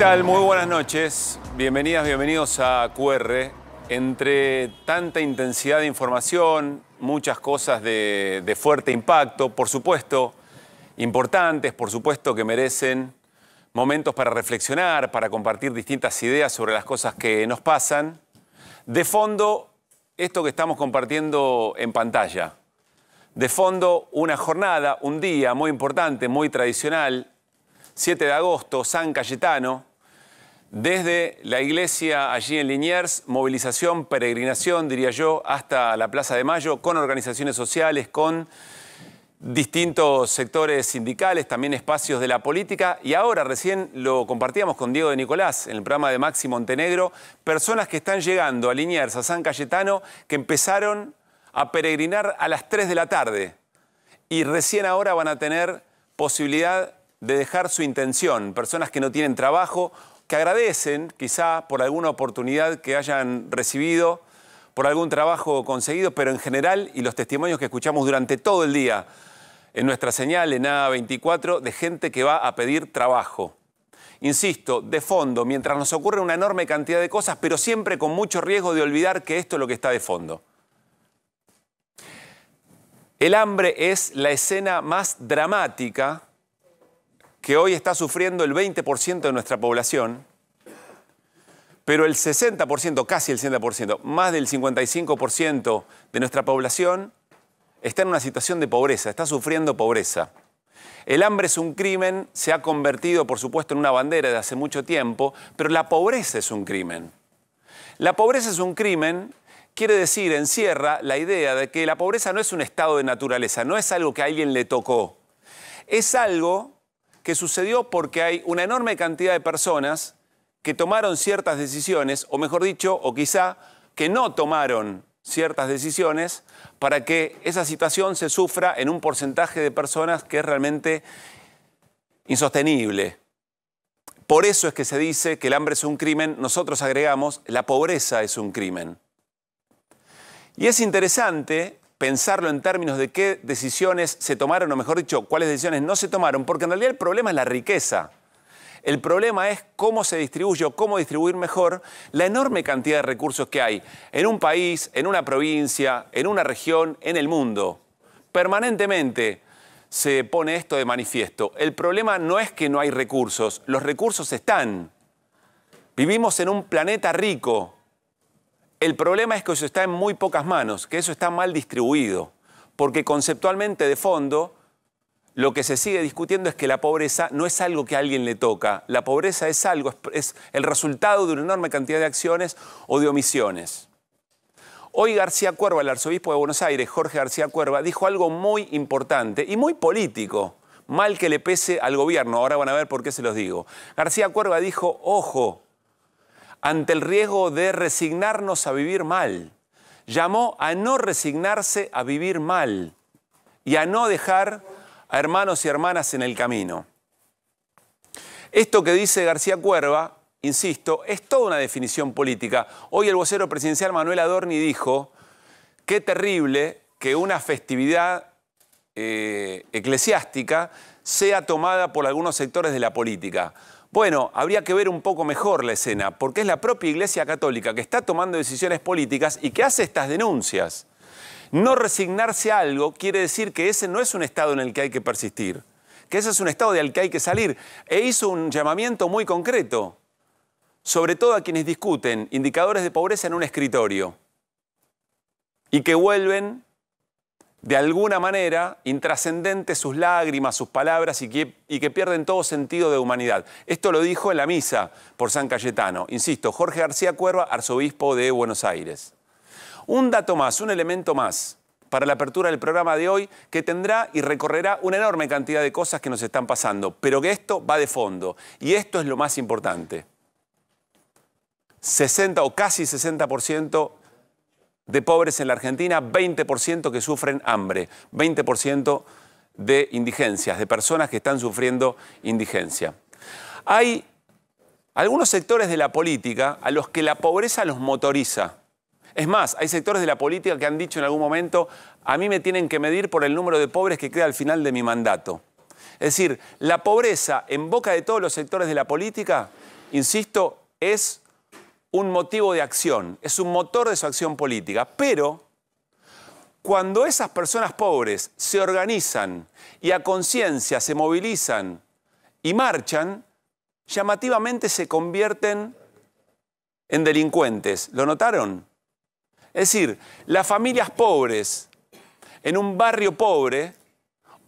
tal? Muy buenas noches. Bienvenidas, bienvenidos a QR. Entre tanta intensidad de información, muchas cosas de, de fuerte impacto, por supuesto, importantes, por supuesto que merecen momentos para reflexionar, para compartir distintas ideas sobre las cosas que nos pasan. De fondo, esto que estamos compartiendo en pantalla. De fondo, una jornada, un día muy importante, muy tradicional, 7 de agosto, San Cayetano, desde la iglesia allí en Liniers, movilización, peregrinación, diría yo, hasta la Plaza de Mayo, con organizaciones sociales, con distintos sectores sindicales, también espacios de la política. Y ahora recién lo compartíamos con Diego de Nicolás en el programa de Maxi Montenegro, personas que están llegando a Liniers, a San Cayetano, que empezaron a peregrinar a las 3 de la tarde. Y recién ahora van a tener posibilidad de dejar su intención, personas que no tienen trabajo que agradecen quizá por alguna oportunidad que hayan recibido, por algún trabajo conseguido, pero en general, y los testimonios que escuchamos durante todo el día en nuestra señal, en A24, de gente que va a pedir trabajo. Insisto, de fondo, mientras nos ocurre una enorme cantidad de cosas, pero siempre con mucho riesgo de olvidar que esto es lo que está de fondo. El hambre es la escena más dramática que hoy está sufriendo el 20% de nuestra población, pero el 60%, casi el 60%, más del 55% de nuestra población está en una situación de pobreza, está sufriendo pobreza. El hambre es un crimen, se ha convertido por supuesto en una bandera de hace mucho tiempo, pero la pobreza es un crimen. La pobreza es un crimen quiere decir, encierra la idea de que la pobreza no es un estado de naturaleza, no es algo que a alguien le tocó, es algo que sucedió porque hay una enorme cantidad de personas que tomaron ciertas decisiones, o mejor dicho, o quizá que no tomaron ciertas decisiones para que esa situación se sufra en un porcentaje de personas que es realmente insostenible. Por eso es que se dice que el hambre es un crimen, nosotros agregamos, la pobreza es un crimen. Y es interesante pensarlo en términos de qué decisiones se tomaron, o mejor dicho, cuáles decisiones no se tomaron, porque en realidad el problema es la riqueza. El problema es cómo se distribuye o cómo distribuir mejor la enorme cantidad de recursos que hay en un país, en una provincia, en una región, en el mundo. Permanentemente se pone esto de manifiesto. El problema no es que no hay recursos, los recursos están. Vivimos en un planeta rico, el problema es que eso está en muy pocas manos, que eso está mal distribuido, porque conceptualmente de fondo lo que se sigue discutiendo es que la pobreza no es algo que a alguien le toca, la pobreza es algo, es el resultado de una enorme cantidad de acciones o de omisiones. Hoy García Cuerva, el arzobispo de Buenos Aires, Jorge García Cuerva, dijo algo muy importante y muy político, mal que le pese al gobierno, ahora van a ver por qué se los digo. García Cuerva dijo, ojo, ante el riesgo de resignarnos a vivir mal. Llamó a no resignarse a vivir mal y a no dejar a hermanos y hermanas en el camino. Esto que dice García Cuerva, insisto, es toda una definición política. Hoy el vocero presidencial Manuel Adorni dijo, qué terrible que una festividad eh, eclesiástica sea tomada por algunos sectores de la política. Bueno, habría que ver un poco mejor la escena, porque es la propia Iglesia Católica que está tomando decisiones políticas y que hace estas denuncias. No resignarse a algo quiere decir que ese no es un estado en el que hay que persistir, que ese es un estado del que hay que salir. E hizo un llamamiento muy concreto, sobre todo a quienes discuten indicadores de pobreza en un escritorio y que vuelven de alguna manera, intrascendentes sus lágrimas, sus palabras y que, y que, pierden todo sentido de humanidad. Esto lo dijo en la misa por San Cayetano. Insisto, Jorge García Cuerva, arzobispo de Buenos Aires. Un dato más, un elemento más para la apertura del programa de hoy que tendrá y recorrerá una enorme cantidad de cosas que nos están pasando, pero que esto va de fondo y esto es lo más importante. 60 o casi 60% de pobres en la Argentina, 20% que sufren hambre, 20% de indigencias, de personas que están sufriendo indigencia. Hay algunos sectores de la política a los que la pobreza los motoriza. Es más, hay sectores de la política que han dicho en algún momento, a mí me tienen que medir por el número de pobres que queda al final de mi mandato. Es decir, la pobreza en boca de todos los sectores de la política, insisto, es un motivo de acción, es un motor de su acción política, pero cuando esas personas pobres se organizan y a conciencia se movilizan y marchan, llamativamente se convierten en delincuentes. ¿Lo notaron? Es decir, las familias pobres en un barrio pobre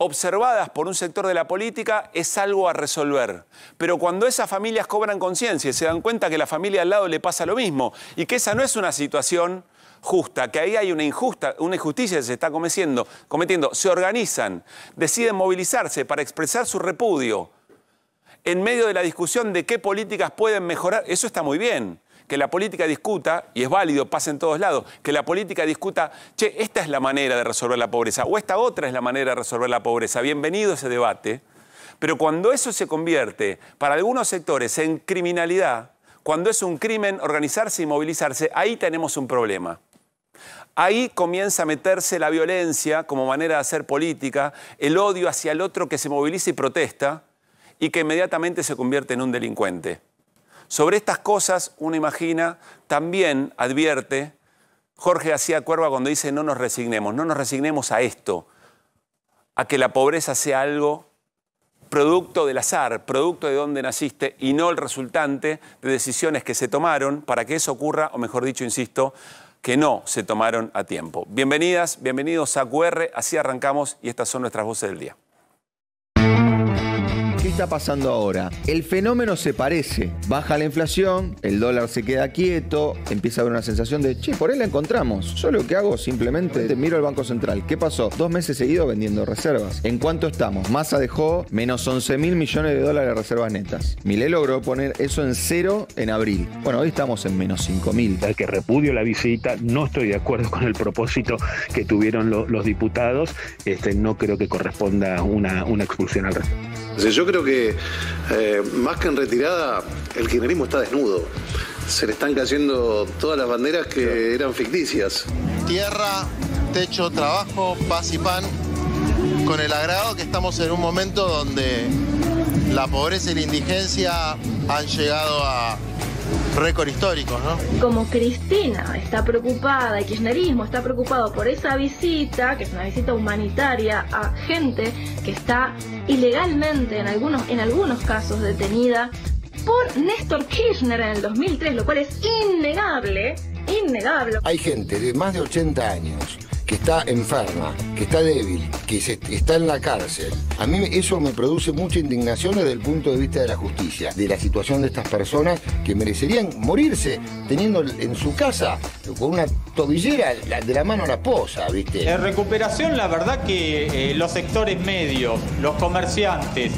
observadas por un sector de la política es algo a resolver. Pero cuando esas familias cobran conciencia y se dan cuenta que la familia al lado le pasa lo mismo y que esa no es una situación justa, que ahí hay una, injusta, una injusticia que se está cometiendo, se organizan, deciden movilizarse para expresar su repudio en medio de la discusión de qué políticas pueden mejorar, eso está muy bien que la política discuta, y es válido, pasa en todos lados, que la política discuta, che, esta es la manera de resolver la pobreza, o esta otra es la manera de resolver la pobreza. Bienvenido ese debate. Pero cuando eso se convierte para algunos sectores en criminalidad, cuando es un crimen organizarse y movilizarse, ahí tenemos un problema. Ahí comienza a meterse la violencia como manera de hacer política, el odio hacia el otro que se moviliza y protesta y que inmediatamente se convierte en un delincuente. Sobre estas cosas uno imagina, también advierte Jorge hacía cuerva cuando dice no nos resignemos, no nos resignemos a esto, a que la pobreza sea algo producto del azar, producto de donde naciste y no el resultante de decisiones que se tomaron para que eso ocurra, o mejor dicho, insisto, que no se tomaron a tiempo. Bienvenidas, bienvenidos a QR, así arrancamos y estas son nuestras voces del día está pasando ahora? El fenómeno se parece. Baja la inflación, el dólar se queda quieto, empieza a haber una sensación de, che, por él la encontramos. Yo lo que hago simplemente miro al Banco Central. ¿Qué pasó? Dos meses seguidos vendiendo reservas. ¿En cuánto estamos? Massa dejó menos 11 mil millones de dólares de reservas netas. Milé logró poner eso en cero en abril. Bueno, hoy estamos en menos 5 mil. Tal que repudio la visita, no estoy de acuerdo con el propósito que tuvieron los diputados. Este, no creo que corresponda una, una expulsión al resto. Yo creo que eh, más que en retirada, el kirchnerismo está desnudo. Se le están cayendo todas las banderas que eran ficticias. Tierra, techo, trabajo, paz y pan, con el agrado que estamos en un momento donde la pobreza y la indigencia han llegado a, récord histórico, ¿no? Como Cristina está preocupada, y kirchnerismo está preocupado por esa visita, que es una visita humanitaria a gente que está ilegalmente en algunos, en algunos casos detenida por Néstor Kirchner en el 2003, lo cual es innegable, innegable. Hay gente de más de 80 años que está enferma, que está débil, que está en la cárcel. A mí eso me produce mucha indignación desde el punto de vista de la justicia, de la situación de estas personas que merecerían morirse teniendo en su casa con una tobillera de la mano a la posa, ¿viste? En recuperación, la verdad que eh, los sectores medios, los comerciantes,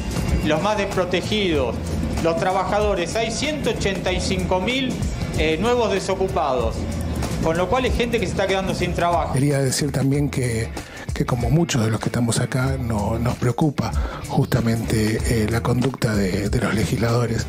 los más desprotegidos, los trabajadores, hay 185 mil eh, nuevos desocupados. Con lo cual hay gente que se está quedando sin trabajo. Quería decir también que como muchos de los que estamos acá no, nos preocupa justamente eh, la conducta de, los legisladores.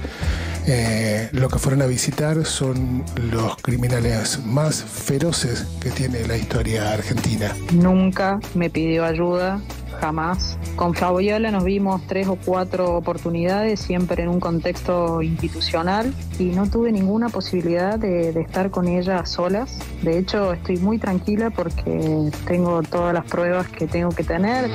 Eh, lo que fueron a visitar son los criminales más feroces que tiene la historia argentina. Nunca me pidió ayuda jamás. Con Fabiola nos vimos tres o cuatro oportunidades, siempre en un contexto institucional, y no tuve ninguna posibilidad de, de estar con ella solas. De hecho, estoy muy tranquila porque tengo todas las pruebas que tengo que tener.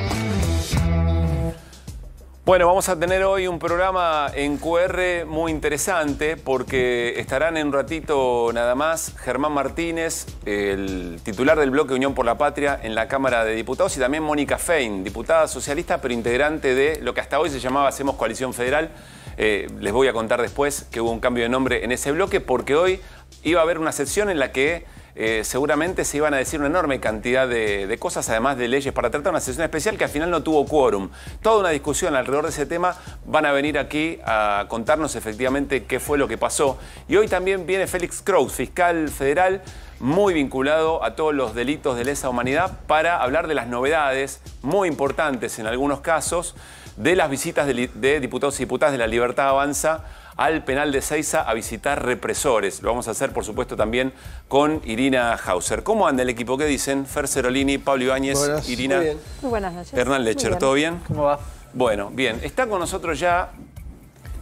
Bueno, vamos a tener hoy un programa en QR muy interesante porque estarán en un ratito nada más Germán Martínez, el titular del bloque Unión por la Patria en la Cámara de Diputados y también Mónica Fein, diputada socialista pero integrante de lo que hasta hoy se llamaba Hacemos Coalición Federal. Eh, les voy a contar después que hubo un cambio de nombre en ese bloque porque hoy iba a haber una sesión en la que eh, seguramente se iban a decir una enorme cantidad de, cosas, además de leyes, para tratar una sesión especial que al final no tuvo quórum. Toda una discusión alrededor de ese tema. Van a venir aquí a contarnos efectivamente qué fue lo que pasó. Y hoy también viene Félix Kraus, fiscal federal muy vinculado a todos los delitos de lesa humanidad para hablar de las novedades muy importantes en algunos casos de las visitas de diputados y diputadas de la Libertad Avanza al penal de Seiza a visitar represores. Lo vamos a hacer, por supuesto, también con Irina Hauser. ¿Cómo anda el equipo? ¿Qué dicen? Fer Cerolini, Pablo Ibáñez, Irina. Muy, buenas noches. Hernán Lecher, ¿todo bien? ¿Cómo va? Bueno, bien. Está con nosotros ya,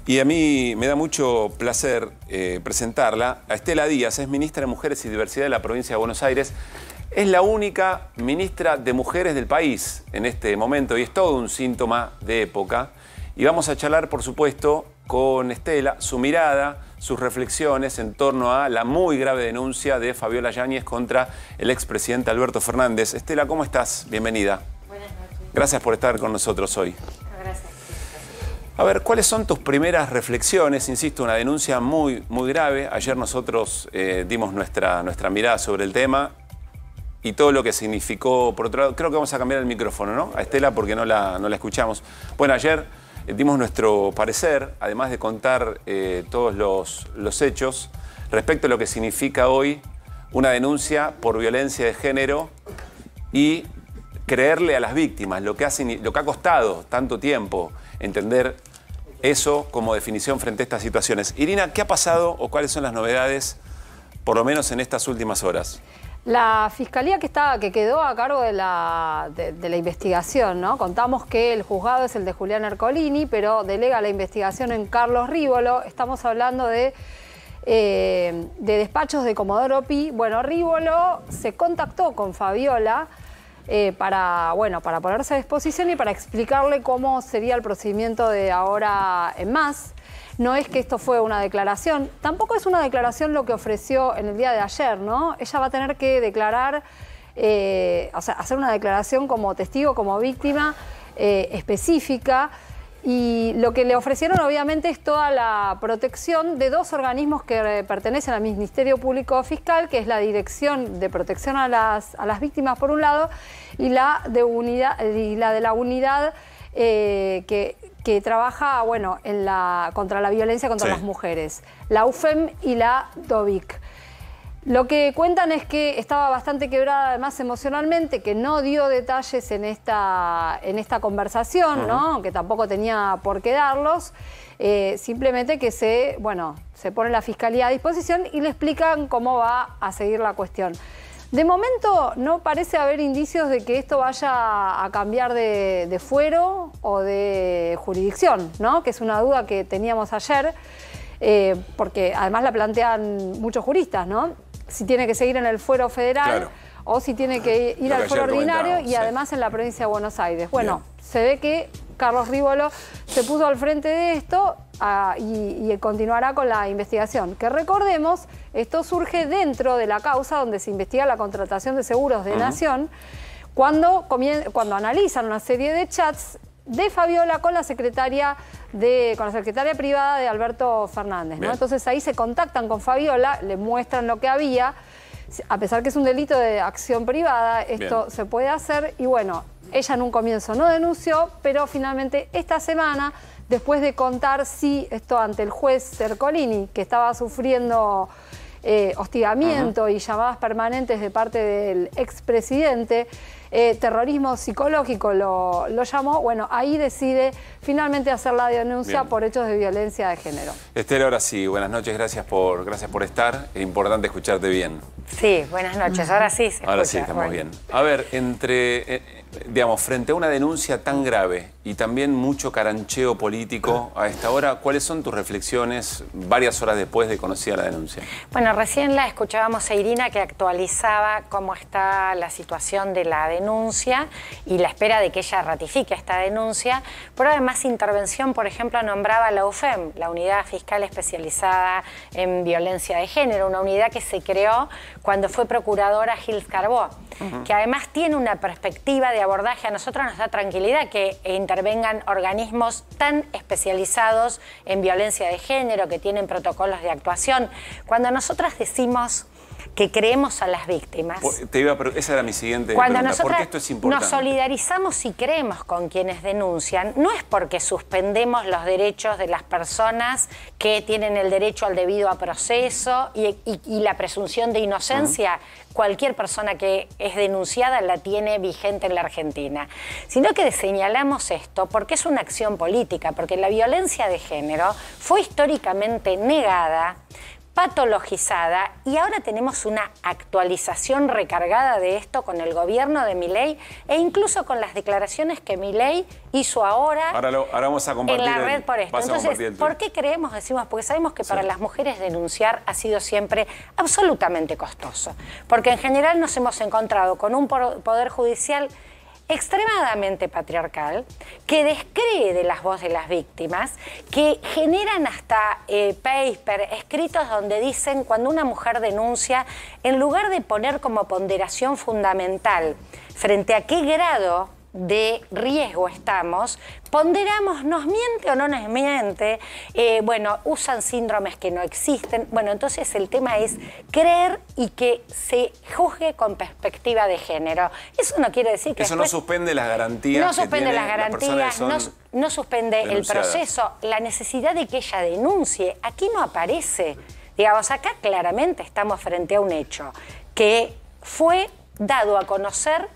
y a mí me da mucho placer eh, presentarla, a Estela Díaz, es ministra de Mujeres y Diversidad de la provincia de Buenos Aires. Es la única ministra de mujeres del país en este momento y es todo un síntoma de época. Y vamos a charlar, por supuesto, con Estela, su mirada, sus reflexiones en torno a la muy grave denuncia de Fabiola Yáñez contra el expresidente Alberto Fernández. Estela, ¿cómo estás? Bienvenida. Buenas noches. Gracias por estar con nosotros hoy. Ah, gracias. A ver, ¿cuáles son tus primeras reflexiones? Insisto, una denuncia muy, muy grave. Ayer nosotros eh, dimos nuestra, nuestra mirada sobre el tema y todo lo que significó, por otro lado, creo que vamos a cambiar el micrófono, ¿no? A Estela porque no la, no la escuchamos. Bueno, ayer eh, dimos nuestro parecer, además de contar eh, todos los, hechos, respecto a lo que significa hoy una denuncia por violencia de género y creerle a las víctimas, lo que ha costado tanto tiempo entender eso como definición frente a estas situaciones. Irina, ¿qué ha pasado o cuáles son las novedades, por lo menos en estas últimas horas? La fiscalía que, que quedó a cargo de la, investigación, ¿no? Contamos que el juzgado es el de Julián Ercolini, pero delega la investigación en Carlos Rívolo. Estamos hablando de, eh, de despachos de Comodoro Pi. Bueno, Rívolo se contactó con Fabiola. Eh, para, para ponerse a disposición y para explicarle cómo sería el procedimiento de ahora en más. No es que esto fue una declaración, tampoco es una declaración lo que ofreció en el día de ayer, ¿no? Ella va a tener que declarar, eh, o sea, hacer una declaración como testigo, como víctima eh, específica. Y lo que le ofrecieron obviamente es toda la protección de dos organismos que eh, pertenecen al Ministerio Público Fiscal, que es la Dirección de Protección a las, a las Víctimas por un lado y la de, unidad, y la, de la unidad que que trabaja bueno, en la, contra la violencia contra las mujeres, la UFEM y la DOVIC. Lo que cuentan es que estaba bastante quebrada además emocionalmente, que no dio detalles en esta, en esta conversación, ¿no? que tampoco tenía por qué darlos, eh, simplemente que se, bueno, se pone la fiscalía a disposición y le explican cómo va a seguir la cuestión. De momento no parece haber indicios de que esto vaya a cambiar de, fuero o de jurisdicción, ¿no? que es una duda que teníamos ayer, eh, porque además la plantean muchos juristas, ¿no? si tiene que seguir en el fuero federal. O si tiene que ir al fuero ordinario y además en la provincia de Buenos Aires. Bueno, se ve que Carlos Rívolo se puso al frente de esto Ah, y, continuará con la investigación. Que recordemos, esto surge dentro de la causa donde se investiga la contratación de seguros de Nación, cuando, analizan una serie de chats de Fabiola con la secretaria de con la secretaria privada de Alberto Fernández. ¿no? Entonces ahí se contactan con Fabiola, le muestran lo que había. A pesar que es un delito de acción privada, esto se puede hacer. Y bueno, ella en un comienzo no denunció, pero finalmente esta semana después de contar, sí, esto ante el juez Cercolini, que estaba sufriendo eh, hostigamiento y llamadas permanentes de parte del expresidente, eh, terrorismo psicológico lo, llamó, bueno, ahí decide finalmente hacer la denuncia por hechos de violencia de género. Esther, ahora sí, buenas noches, gracias por, gracias por estar, es importante escucharte bien. Sí, buenas noches, ahora sí. Se ahora sí, estamos bien. A ver, entre, eh, digamos, frente a una denuncia tan grave y también mucho carancheo político a esta hora, ¿cuáles son tus reflexiones varias horas después de conocer la denuncia? Bueno, recién la escuchábamos a Irina que actualizaba cómo está la situación de la denuncia y la espera de que ella ratifique esta denuncia, pero además intervención, por ejemplo, nombraba la UFEM, la Unidad Fiscal Especializada en Violencia de Género, una unidad que se creó cuando fue procuradora Gil Carbó que además tiene una perspectiva de abordaje, a nosotros nos da tranquilidad que intervengan organismos tan especializados en violencia de género, que tienen protocolos de actuación. Cuando nosotras decimos que creemos a las víctimas. esa era mi siguiente Cuando Nosotros Nos solidarizamos y creemos con quienes denuncian, no es porque suspendemos los derechos de las personas que tienen el derecho al debido a proceso y, la presunción de inocencia. Cualquier persona que es denunciada la tiene vigente en la Argentina, sino que señalamos esto porque es una acción política, porque la violencia de género fue históricamente negada, patologizada y ahora tenemos una actualización recargada de esto con el gobierno de Milei e incluso con las declaraciones que Milei hizo ahora, ahora, vamos a compartir en la red por esto. Entonces, ¿por qué creemos, decimos? Porque sabemos que para las mujeres denunciar ha sido siempre absolutamente costoso, porque en general nos hemos encontrado con un poder judicial extremadamente patriarcal, que descree de las voces de las víctimas, que generan hasta eh, paper, escritos donde dicen cuando una mujer denuncia, en lugar de poner como ponderación fundamental frente a qué grado de riesgo estamos, ponderamos, ¿nos miente o no nos miente? Eh, bueno, usan síndromes que no existen. Bueno, entonces el tema es creer y que se juzgue con perspectiva de género. Eso no quiere decir que... Eso no suspende las garantías. No suspende las garantías, no, suspende el proceso, la necesidad de que ella denuncie. Aquí no aparece. Digamos, acá claramente estamos frente a un hecho que fue dado a conocer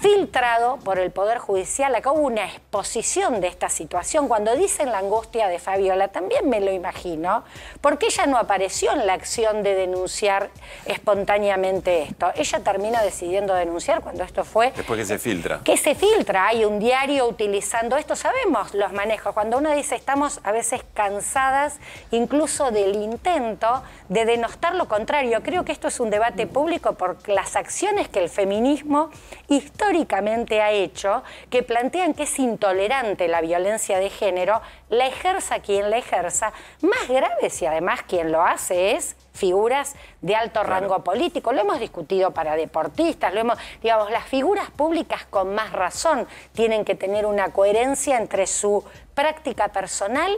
filtrado por el Poder Judicial. Acá hubo una exposición de esta situación. Cuando dicen la angustia de Fabiola, también me lo imagino, porque ella no apareció en la acción de denunciar espontáneamente esto. Ella termina decidiendo denunciar cuando esto fue... Después que se filtra. Que se filtra. Hay un diario utilizando esto. Sabemos los manejos. Cuando uno dice estamos a veces cansadas incluso del intento de denostar lo contrario. Creo que esto es un debate público por las acciones que el feminismo histórico históricamente ha hecho que plantean que es intolerante la violencia de género, la ejerza quien la ejerza, más grave si además quien lo hace es figuras de alto rango político. Lo hemos discutido para deportistas, lo hemos, digamos, las figuras públicas con más razón tienen que tener una coherencia entre su práctica personal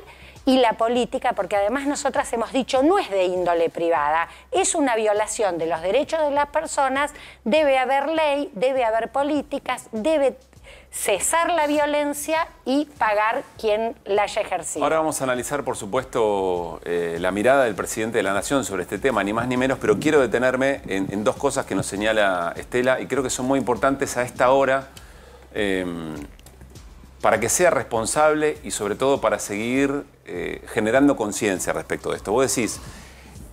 y la política, porque además nosotras hemos dicho no es de índole privada, es una violación de los derechos de las personas, debe haber ley, debe haber políticas, debe cesar la violencia y pagar quien la haya ejercido. Ahora vamos a analizar, por supuesto, eh, la mirada del presidente de la Nación sobre este tema, ni más ni menos, pero quiero detenerme en, dos cosas que nos señala Estela y creo que son muy importantes a esta hora. Eh, para que sea responsable y sobre todo para seguir eh, generando conciencia respecto de esto. Vos decís,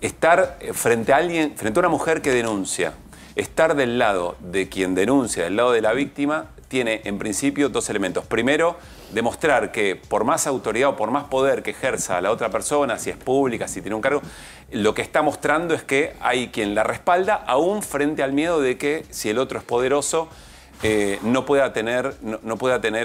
estar eh, frente a alguien, frente a una mujer que denuncia, estar del lado de quien denuncia, del lado de la víctima, tiene en principio dos elementos. Primero, demostrar que por más autoridad o por más poder que ejerza la otra persona, si es pública, si tiene un cargo, lo que está mostrando es que hay quien la respalda, aún frente al miedo de que si el otro es poderoso, eh, no pueda tener,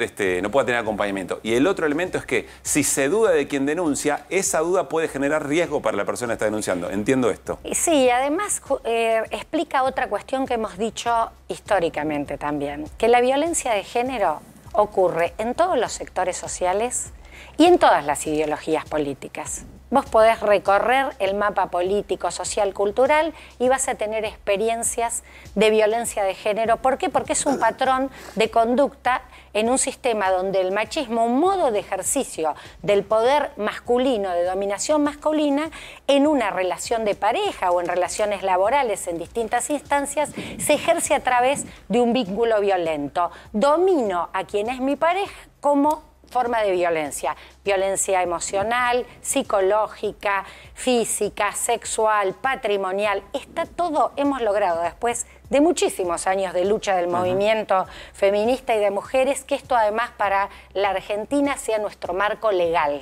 este, no, pueda tener, acompañamiento. Y el otro elemento es que si se duda de quien denuncia, esa duda puede generar riesgo para la persona que está denunciando. Entiendo esto. Sí, además eh, explica otra cuestión que hemos dicho históricamente también, que la violencia de género ocurre en todos los sectores sociales y en todas las ideologías políticas. Vos podés recorrer el mapa político, social, cultural y vas a tener experiencias de violencia de género. ¿Por qué? Porque es un patrón de conducta en un sistema donde el machismo, un modo de ejercicio del poder masculino, de dominación masculina, en una relación de pareja o en relaciones laborales en distintas instancias, se ejerce a través de un vínculo violento. Domino a quien es mi pareja como forma de violencia. Violencia emocional, psicológica, física, sexual, patrimonial. Está todo, hemos logrado después de muchísimos años de lucha del movimiento feminista y de mujeres, que esto además para la Argentina sea nuestro marco legal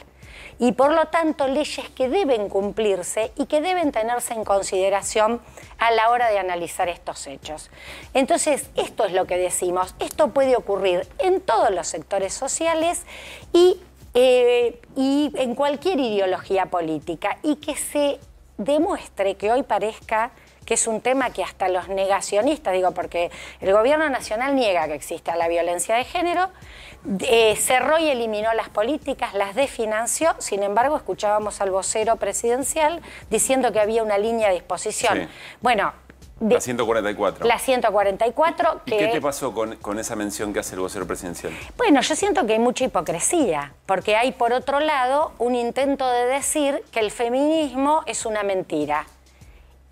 y por lo tanto leyes que deben cumplirse y que deben tenerse en consideración a la hora de analizar estos hechos. Entonces, esto es lo que decimos, esto puede ocurrir en todos los sectores sociales y, eh, en cualquier ideología política y que se demuestre que hoy parezca que es un tema que hasta los negacionistas, digo, porque el gobierno nacional niega que exista la violencia de género, eh, cerró y eliminó las políticas, las desfinanció, sin embargo escuchábamos al vocero presidencial diciendo que había una línea de disposición. Bueno, la 144. La 144. qué te pasó con, con, esa mención que hace el vocero presidencial? Bueno, yo siento que hay mucha hipocresía, porque hay por otro lado un intento de decir que el feminismo es una mentira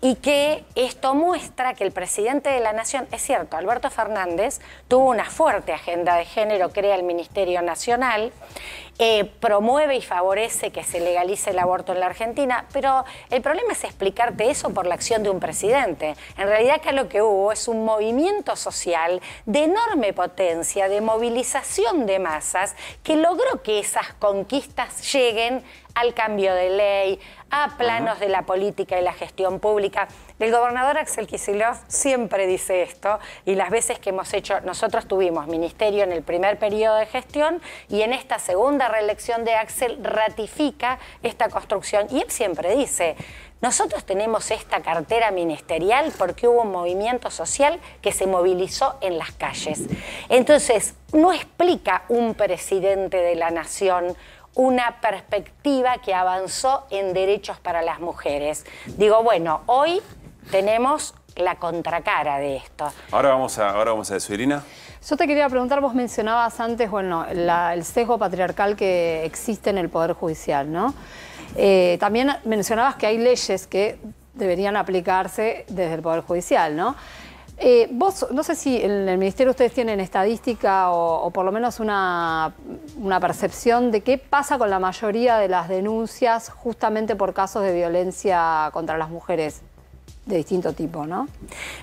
y que esto muestra que el presidente de la Nación, es cierto, Alberto Fernández tuvo una fuerte agenda de género, crea el Ministerio Nacional, eh, promueve y favorece que se legalice el aborto en la Argentina, pero el problema es explicarte eso por la acción de un presidente. En realidad acá lo que hubo es un movimiento social de enorme potencia, de movilización de masas, que logró que esas conquistas lleguen al cambio de ley, a planos de la política y la gestión pública. El gobernador Axel Kicillof siempre dice esto y las veces que hemos hecho, nosotros tuvimos ministerio en el primer periodo de gestión y en esta segunda reelección de Axel ratifica esta construcción y él siempre dice, nosotros tenemos esta cartera ministerial porque hubo un movimiento social que se movilizó en las calles. Entonces, no explica un presidente de la nación una perspectiva que avanzó en derechos para las mujeres. Digo, bueno, hoy tenemos la contracara de esto. Ahora vamos a, ahora vamos a eso, Irina. Yo te quería preguntar, vos mencionabas antes, bueno, el sesgo patriarcal que existe en el Poder Judicial, ¿no? Eh, también mencionabas que hay leyes que deberían aplicarse desde el Poder Judicial, ¿no? Eh, vos, no sé si en el Ministerio ustedes tienen estadística o, o por lo menos una, percepción de qué pasa con la mayoría de las denuncias justamente por casos de violencia contra las mujeres de distinto tipo, ¿no?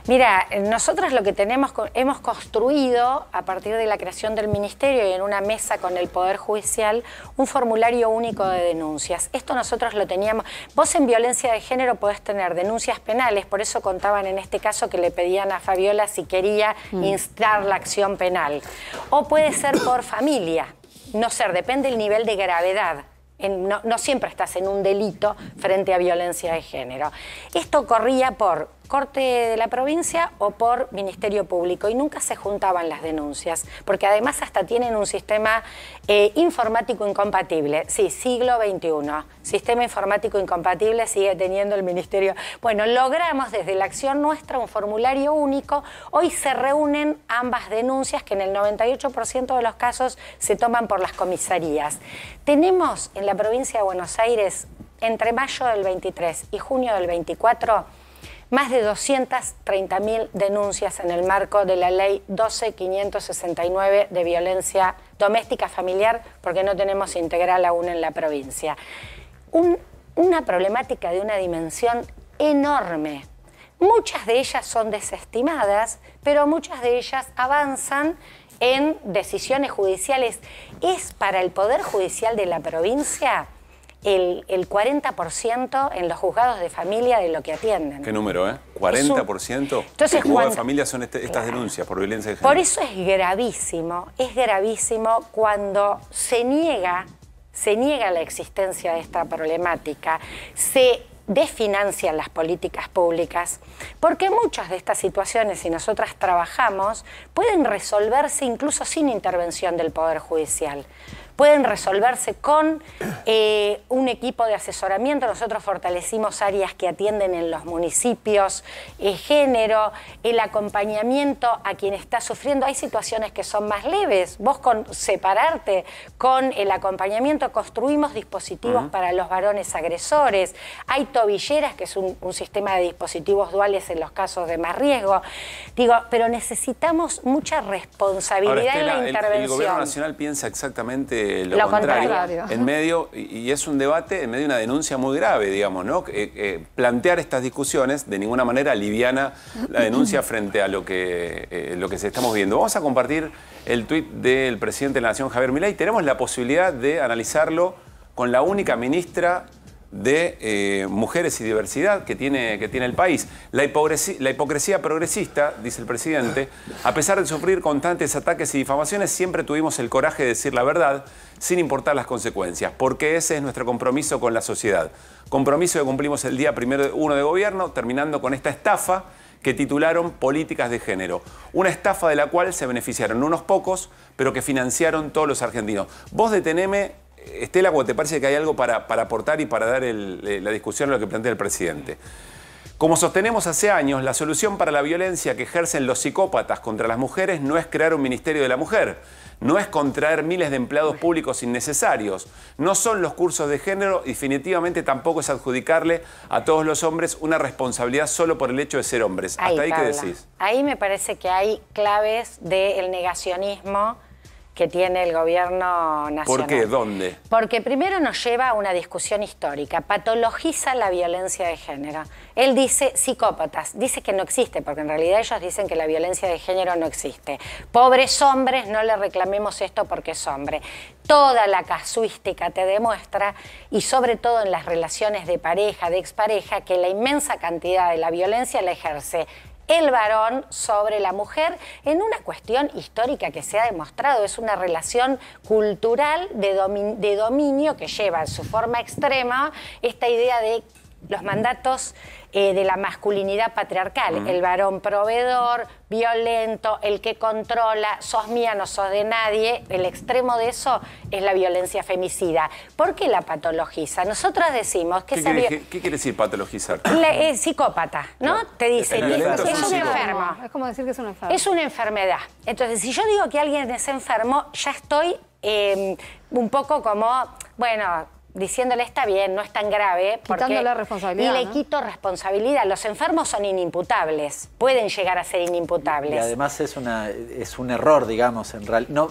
Mira, eh, nosotros lo que tenemos, hemos construido a partir de la creación del Ministerio y en una mesa con el Poder Judicial, un formulario único de denuncias. Esto nosotros lo teníamos. Vos en violencia de género podés tener denuncias penales, por eso contaban en este caso que le pedían a Fabiola si quería mm. instar la acción penal. O puede ser por familia, no ser, depende del nivel de gravedad no siempre estás en un delito frente a violencia de género. Esto corría por Corte de la provincia o por Ministerio Público y nunca se juntaban las denuncias, porque además hasta tienen un sistema eh, informático incompatible. Sí, siglo XXI, sistema informático incompatible sigue teniendo el Ministerio. Bueno, logramos desde la acción nuestra un formulario único. Hoy se reúnen ambas denuncias que en el 98% de los casos se toman por las comisarías. Tenemos en la provincia de Buenos Aires entre mayo del 23 y junio del 24 más de 230.000 denuncias en el marco de la ley 12569 de violencia doméstica familiar, porque no tenemos integral aún en la provincia. una problemática de una dimensión enorme. Muchas de ellas son desestimadas, pero muchas de ellas avanzan en decisiones judiciales. ¿Es para el Poder Judicial de la provincia el, 40% en los juzgados de familia de lo que atienden. ¿Qué número, eh? 40% un... Entonces, de familia son este, estas denuncias por violencia de género. Por eso es gravísimo, es gravísimo cuando se niega, se niega la existencia de esta problemática, se desfinancian las políticas públicas, porque muchas de estas situaciones, si nosotras trabajamos, pueden resolverse incluso sin intervención del Poder Judicial pueden resolverse con eh, un equipo de asesoramiento. Nosotros fortalecimos áreas que atienden en los municipios, el eh, género, el acompañamiento a quien está sufriendo. Hay situaciones que son más leves. Vos con separarte con el acompañamiento construimos dispositivos para los varones agresores. Hay tobilleras, que es un, sistema de dispositivos duales en los casos de más riesgo. Digo, pero necesitamos mucha responsabilidad en la intervención. el gobierno nacional piensa exactamente lo, contrario, en medio, y es un debate, en medio de una denuncia muy grave, digamos, ¿no? Eh, eh, plantear estas discusiones de ninguna manera liviana la denuncia frente a lo que, eh, lo que se estamos viendo. Vamos a compartir el tuit del presidente de la Nación, Javier Milei. Tenemos la posibilidad de analizarlo con la única ministra de eh, mujeres y diversidad que tiene, que tiene el país. La hipocresía, progresista, dice el presidente, a pesar de sufrir constantes ataques y difamaciones, siempre tuvimos el coraje de decir la verdad sin importar las consecuencias, porque ese es nuestro compromiso con la sociedad. Compromiso que cumplimos el día primero 1 de gobierno, terminando con esta estafa que titularon Políticas de Género. Una estafa de la cual se beneficiaron unos pocos, pero que financiaron todos los argentinos. Vos deteneme Estela, te parece que hay algo para, aportar y para dar eh, la discusión a lo que plantea el presidente? Como sostenemos hace años, la solución para la violencia que ejercen los psicópatas contra las mujeres no es crear un Ministerio de la Mujer, no es contraer miles de empleados públicos innecesarios, no son los cursos de género definitivamente tampoco es adjudicarle a todos los hombres una responsabilidad solo por el hecho de ser hombres. ¿Hasta ahí qué decís? Ahí me parece que hay claves del negacionismo que tiene el gobierno nacional. ¿Por qué? ¿Dónde? Porque primero nos lleva a una discusión histórica, patologiza la violencia de género. Él dice psicópatas, dice que no existe, porque en realidad ellos dicen que la violencia de género no existe. Pobres hombres, no le reclamemos esto porque es hombre. Toda la casuística te demuestra, y sobre todo en las relaciones de pareja, de expareja, que la inmensa cantidad de la violencia la ejerce el varón sobre la mujer en una cuestión histórica que se ha demostrado. Es una relación cultural de, dominio que lleva en su forma extrema esta idea de los mandatos eh, de la masculinidad patriarcal, el varón proveedor, violento, el que controla, sos mía, no sos de nadie, el extremo de eso es la violencia femicida. ¿Por qué la patologiza? Nosotros decimos que... ¿Qué, quiere, ¿qué quiere decir patologizar? es psicópata, ¿no? Te dicen, es, un enfermo. Es como decir que es una enfermedad. Es una enfermedad. Entonces, si yo digo que alguien es enfermo, ya estoy em, un poco como, bueno, diciéndole está bien, no es tan grave. porque le quito responsabilidad. Los enfermos son inimputables, pueden llegar a ser inimputables. Y además es, una, es un error, digamos, en realidad. no,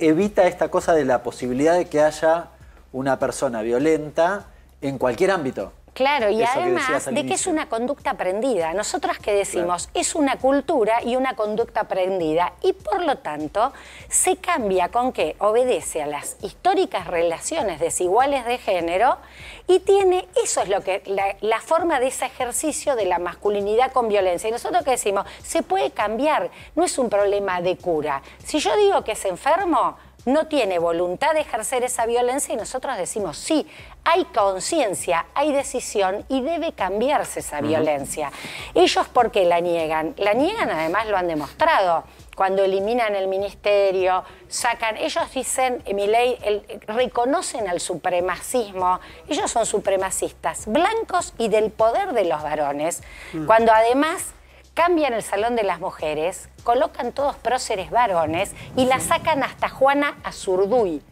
evita esta cosa de la posibilidad de que haya una persona violenta en cualquier ámbito. Claro, y además de que es una conducta aprendida. Nosotras que decimos es una cultura y una conducta aprendida y por lo tanto se cambia con que obedece a las históricas relaciones desiguales de género y tiene, eso es lo que, la, la, forma de ese ejercicio de la masculinidad con violencia. Y nosotros que decimos, se puede cambiar, no es un problema de cura. Si yo digo que es enfermo, no tiene voluntad de ejercer esa violencia y nosotros decimos, sí, hay conciencia, hay decisión y debe cambiarse esa violencia. Ellos, ¿por qué la niegan? La niegan, además, lo han demostrado. Cuando eliminan el ministerio, sacan, ellos dicen, mi reconocen al supremacismo, ellos son supremacistas, blancos y del poder de los varones, mm. cuando además cambian el salón de las mujeres, colocan todos próceres varones y la sacan hasta Juana Azurduy.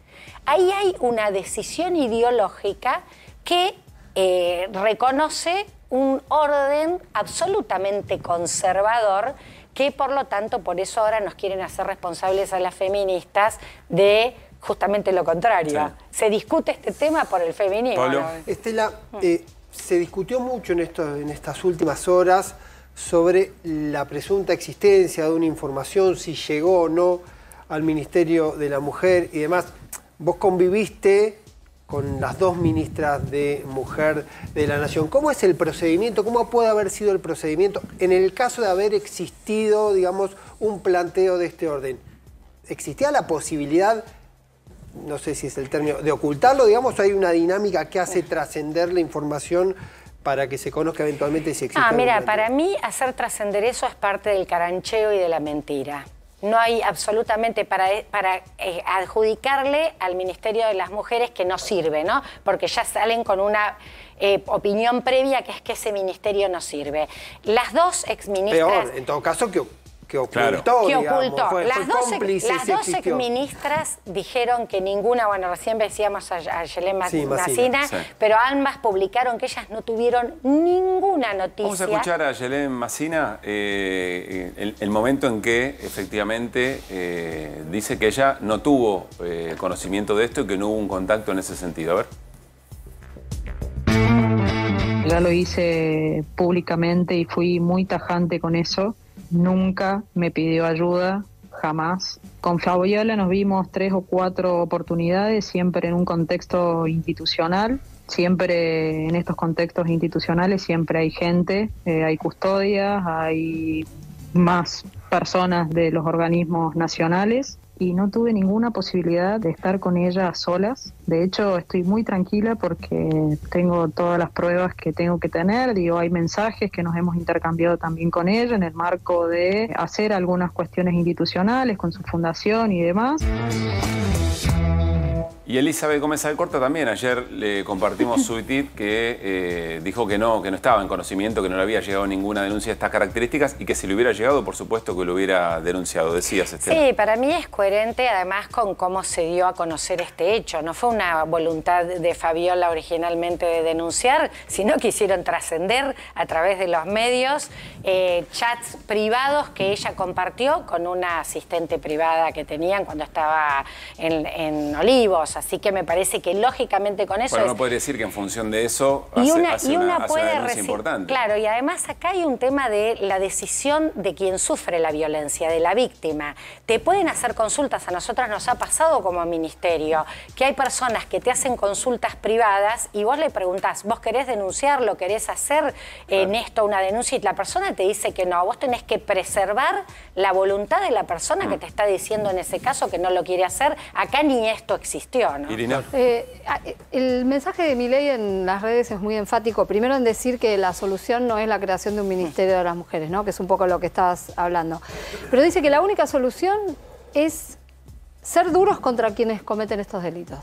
Ahí hay una decisión ideológica que eh, reconoce un orden absolutamente conservador que por lo tanto por eso ahora nos quieren hacer responsables a las feministas de justamente lo contrario. Se discute este tema por el feminismo. Estela, eh, se discutió mucho en, en estas últimas horas sobre la presunta existencia de una información, si llegó o no al Ministerio de la Mujer y demás. Vos conviviste con las dos ministras de Mujer de la Nación. ¿Cómo es el procedimiento? ¿Cómo puede haber sido el procedimiento en el caso de haber existido, digamos, un planteo de este orden? ¿Existía la posibilidad, no sé si es el término, de ocultarlo, digamos, hay una dinámica que hace trascender la información para que se conozca eventualmente si existe. Ah, mira, para mí hacer trascender eso es parte del carancheo y de la mentira. No hay absolutamente para, eh, para eh, adjudicarle al Ministerio de las Mujeres que no sirve, ¿no? Porque ya salen con una eh, opinión previa que es que ese ministerio no sirve. Las dos exministras... Peor, en todo caso, que que ocultó, las, dos, las dijeron que ninguna, bueno, recién decíamos a, Yelén Massina, pero ambas publicaron que ellas no tuvieron ninguna noticia. Vamos a escuchar a Yelén Massina eh, el, momento en que efectivamente eh, dice que ella no tuvo eh, conocimiento de esto y que no hubo un contacto en ese sentido. A ver. Ya lo hice públicamente y fui muy tajante con eso nunca me pidió ayuda, jamás. Con Fabiola nos vimos tres o cuatro oportunidades, siempre en un contexto institucional. Siempre en estos contextos institucionales siempre hay gente, eh, hay custodias, hay más personas de los organismos nacionales y no tuve ninguna posibilidad de estar con ella a solas. De hecho, estoy muy tranquila porque tengo todas las pruebas que tengo que tener. Digo, hay mensajes que nos hemos intercambiado también con ella en el marco de hacer algunas cuestiones institucionales con su fundación y demás. Y Elizabeth Gómez Alcorta también, ayer le compartimos su tweet que eh, dijo que no, que no estaba en conocimiento, que no le había llegado ninguna denuncia de estas características y que si le hubiera llegado, por supuesto que lo hubiera denunciado, decías Estela. Sí, para mí es coherente además con cómo se dio a conocer este hecho. No fue una voluntad de Fabiola originalmente de denunciar, sino que hicieron trascender a través de los medios eh, chats privados que ella compartió con una asistente privada que tenían cuando estaba en, en Olivos, Así que me parece que lógicamente con eso. Bueno, uno puede decir que en función de eso y hace, una, una, puede importante. Claro, y además acá hay un tema de la decisión de quien sufre la violencia, de la víctima. Te pueden hacer consultas, a nosotras nos ha pasado como ministerio, que hay personas que te hacen consultas privadas y vos le preguntás, ¿vos querés denunciarlo? ¿Querés hacer eh, en esto una denuncia? Y la persona te dice que no, vos tenés que preservar la voluntad de la persona que mm. te está diciendo en ese caso que no lo quiere hacer. Acá ni esto existió. Eh, ah, eh, el mensaje de mi ley en las redes es muy enfático. Primero en decir que la solución no es la creación de un ministerio de las mujeres, ¿no? Que es un poco lo que estás hablando. Pero dice que la única solución es ser duros contra quienes cometen estos delitos.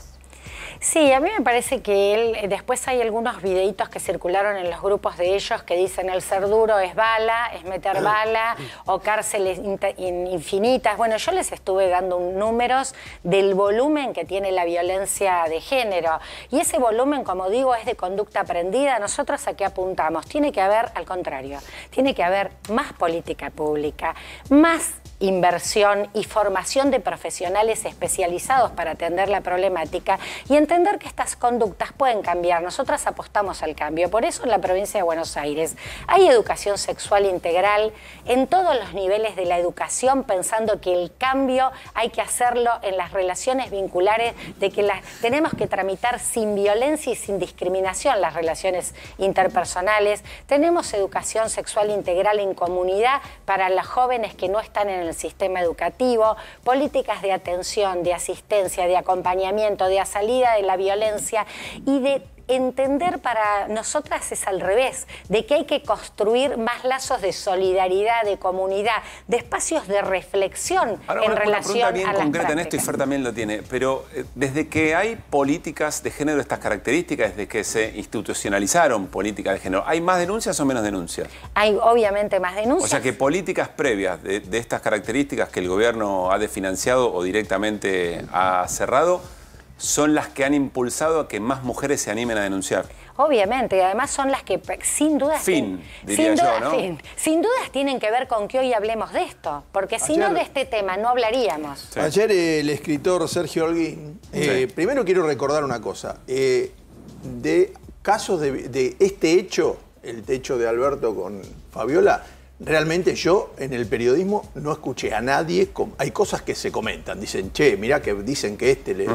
Sí, a mí me parece que él, eh, después hay algunos videitos que circularon en los grupos de ellos que dicen el ser duro es bala, es meter ah, bala o cárceles infinitas. Bueno, yo les estuve dando números del volumen que tiene la violencia de género y ese volumen, como digo, es de conducta aprendida. Nosotros a qué apuntamos? Tiene que haber, al contrario, tiene que haber más política pública, más inversión y formación de profesionales especializados para atender la problemática y entender que estas conductas pueden cambiar. Nosotras apostamos al cambio. Por eso en la provincia de Buenos Aires hay educación sexual integral en todos los niveles de la educación, pensando que el cambio hay que hacerlo en las relaciones vinculares, de que las tenemos que tramitar sin violencia y sin discriminación las relaciones interpersonales. Tenemos educación sexual integral en comunidad para las jóvenes que no están en el el sistema educativo, políticas de atención, de asistencia, de acompañamiento, de salida de la violencia y de entender para nosotras es al revés, de que hay que construir más lazos de solidaridad, de comunidad, de espacios de reflexión en relación una pregunta bien concreta en esto y Fer también lo tiene, pero eh, desde que hay políticas de género de estas características, desde que se institucionalizaron políticas de género, ¿hay más denuncias o menos denuncias? Hay obviamente más denuncias. O sea que políticas previas de, de estas características que el gobierno ha desfinanciado o directamente ha cerrado, son las que han impulsado a que más mujeres se animen a denunciar. Obviamente, y además son las que sin dudas... duda, sin dudas tienen que ver con que hoy hablemos de esto, porque si no de este tema no hablaríamos. Ayer el escritor Sergio Holguín, eh, primero quiero recordar una cosa, eh, de casos de, de este hecho, el techo de Alberto con Fabiola, Realmente yo en el periodismo no escuché a nadie. Hay cosas que se comentan, dicen, che, mirá que dicen que este le.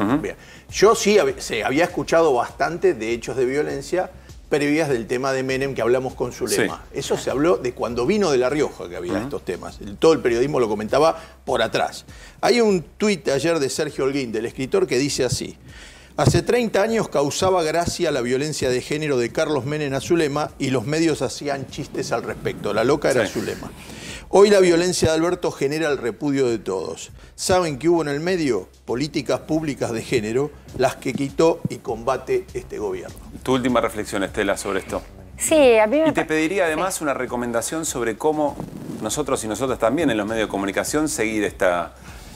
Yo sí se había escuchado bastante de hechos de violencia previas del tema de Menem que hablamos con Zulema. Eso se habló de cuando vino de La Rioja que había estos temas. Todo el periodismo lo comentaba por atrás. Hay un tuit ayer de Sergio Holguín, del escritor, que dice así. Hace 30 años causaba gracia la violencia de género de Carlos Menem a Zulema y los medios hacían chistes al respecto. La loca era Zulema. Hoy la violencia de Alberto genera el repudio de todos. ¿Saben que hubo en el medio? Políticas públicas de género, las que quitó y combate este gobierno. Tu última reflexión, Estela, sobre esto. Sí, a mí me Y te pediría además una recomendación sobre cómo nosotros y nosotras también en los medios de comunicación seguir esta,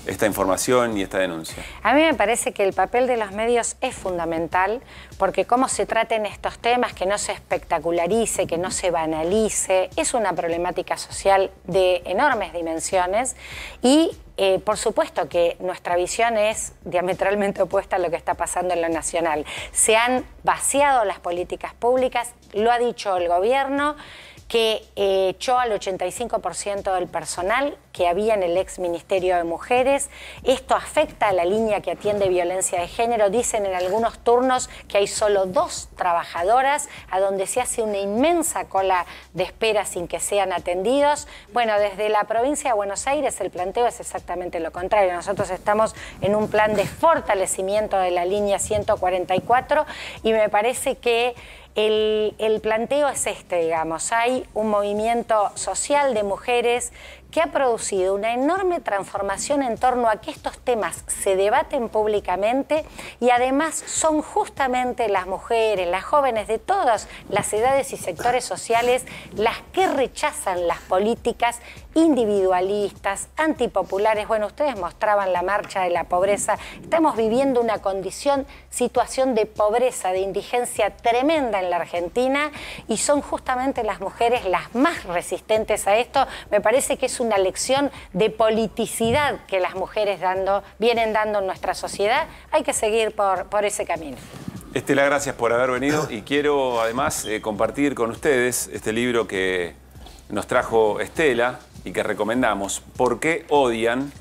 esta información y esta denuncia? A mí me parece que el papel de los medios es fundamental porque cómo se traten estos temas, que no se espectacularice, que no se banalice, es una problemática social de enormes dimensiones y eh, por supuesto que nuestra visión es diametralmente opuesta a lo que está pasando en lo nacional. Se han vaciado las políticas públicas, lo ha dicho el gobierno que eh, echó al 85% del personal que había en el ex Ministerio de Mujeres. Esto afecta a la línea que atiende violencia de género. Dicen en algunos turnos que hay solo dos trabajadoras, a donde se hace una inmensa cola de espera sin que sean atendidos. Bueno, desde la provincia de Buenos Aires el planteo es exactamente lo contrario. Nosotros estamos en un plan de fortalecimiento de la línea 144 y me parece que el, planteo es este, digamos, hay un movimiento social de mujeres que ha producido una enorme transformación en torno a que estos temas se debaten públicamente y además son justamente las mujeres, las jóvenes de todas las edades y sectores sociales las que rechazan las políticas individualistas, antipopulares. Bueno, ustedes mostraban la marcha de la pobreza. Estamos viviendo una condición, situación de pobreza, de indigencia tremenda en la Argentina y son justamente las mujeres las más resistentes a esto. Me parece que es una lección de politicidad que las mujeres dando, vienen dando en nuestra sociedad. Hay que seguir por, ese camino. Estela, gracias por haber venido y quiero además eh, compartir con ustedes este libro que nos trajo Estela, y que recomendamos, ¿Por qué odian?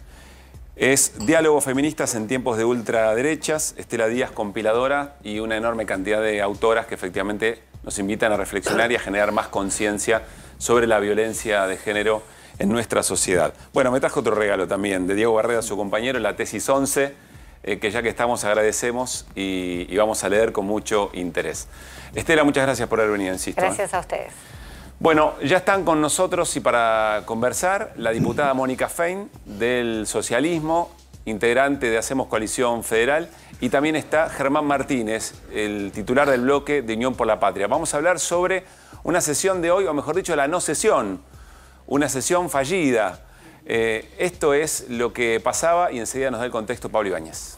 Es diálogo Feministas en Tiempos de Ultraderechas, Estela Díaz, compiladora, y una enorme cantidad de autoras que efectivamente nos invitan a reflexionar y a generar más conciencia sobre la violencia de género en nuestra sociedad. Bueno, me trajo otro regalo también de Diego Barrera, su compañero, la tesis 11, eh, que ya que estamos agradecemos y, y, vamos a leer con mucho interés. Estela, muchas gracias por haber venido, insisto. Gracias ¿eh? a ustedes. Bueno, ya están con nosotros y para conversar la diputada Mónica Fein del Socialismo, integrante de Hacemos Coalición Federal, y también está Germán Martínez, el titular del bloque de Unión por la Patria. Vamos a hablar sobre una sesión de hoy, o mejor dicho, la no sesión, una sesión fallida. Eh, esto es lo que pasaba y enseguida nos da el contexto Pablo Ibáñez.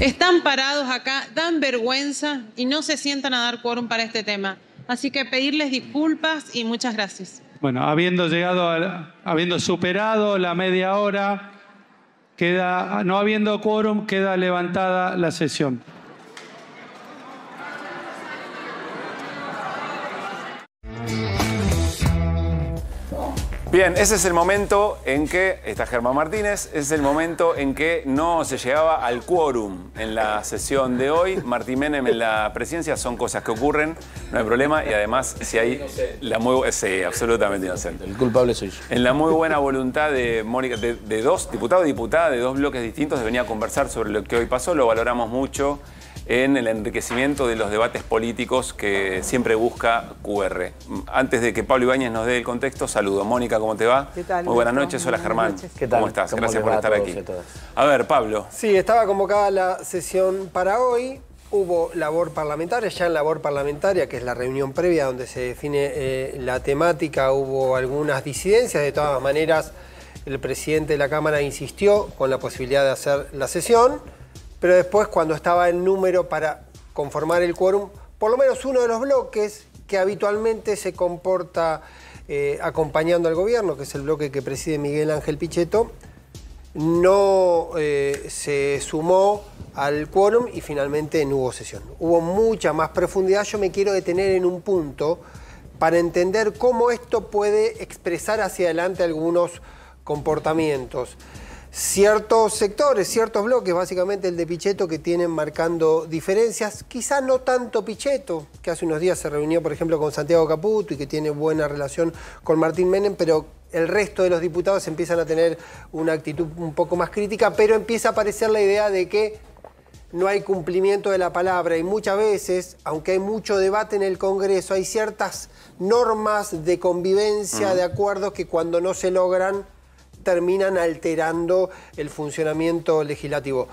Están parados acá, dan vergüenza y no se sientan a dar quórum para este tema. Así que pedirles disculpas y muchas gracias. Bueno, habiendo llegado, habiendo superado la media hora, queda, no habiendo quórum, queda levantada la sesión. Bien, ese es el momento en que, está Germán Martínez, es el momento en que no se llegaba al quórum en la sesión de hoy. Martín Menem en la presidencia, son cosas que ocurren, no hay problema. Y además, si hay la Sí, absolutamente inocente. El culpable soy yo. En la muy buena voluntad de Mónica, de, de dos diputados y diputadas de dos bloques distintos, de venir a conversar sobre lo que hoy pasó, lo valoramos mucho en el enriquecimiento de los debates políticos que siempre busca QR. Antes de que Pablo Ibáñez nos dé el contexto, saludo. Mónica, ¿cómo te va? Muy buenas noches. Hola, Germán. ¿Cómo estás? Gracias por estar aquí. A, ver, Pablo. Sí, estaba convocada la sesión para hoy. Hubo labor parlamentaria, ya en labor parlamentaria, que es la reunión previa donde se define eh, la temática, hubo algunas disidencias. De todas maneras, el presidente de la Cámara insistió con la posibilidad de hacer la sesión pero después cuando estaba el número para conformar el quórum, por lo menos uno de los bloques que habitualmente se comporta eh, acompañando al gobierno, que es el bloque que preside Miguel Ángel Pichetto, no eh, se sumó al quórum y finalmente no hubo sesión. Hubo mucha más profundidad. Yo me quiero detener en un punto para entender cómo esto puede expresar hacia adelante algunos comportamientos ciertos sectores, ciertos bloques, básicamente el de Pichetto, que tienen marcando diferencias. Quizá no tanto Pichetto, que hace unos días se reunió, por ejemplo, con Santiago Caputo y que tiene buena relación con Martín Menem, pero el resto de los diputados empiezan a tener una actitud un poco más crítica, pero empieza a aparecer la idea de que no hay cumplimiento de la palabra y muchas veces, aunque hay mucho debate en el Congreso, hay ciertas normas de convivencia, de acuerdos que cuando no se logran terminan alterando el funcionamiento legislativo.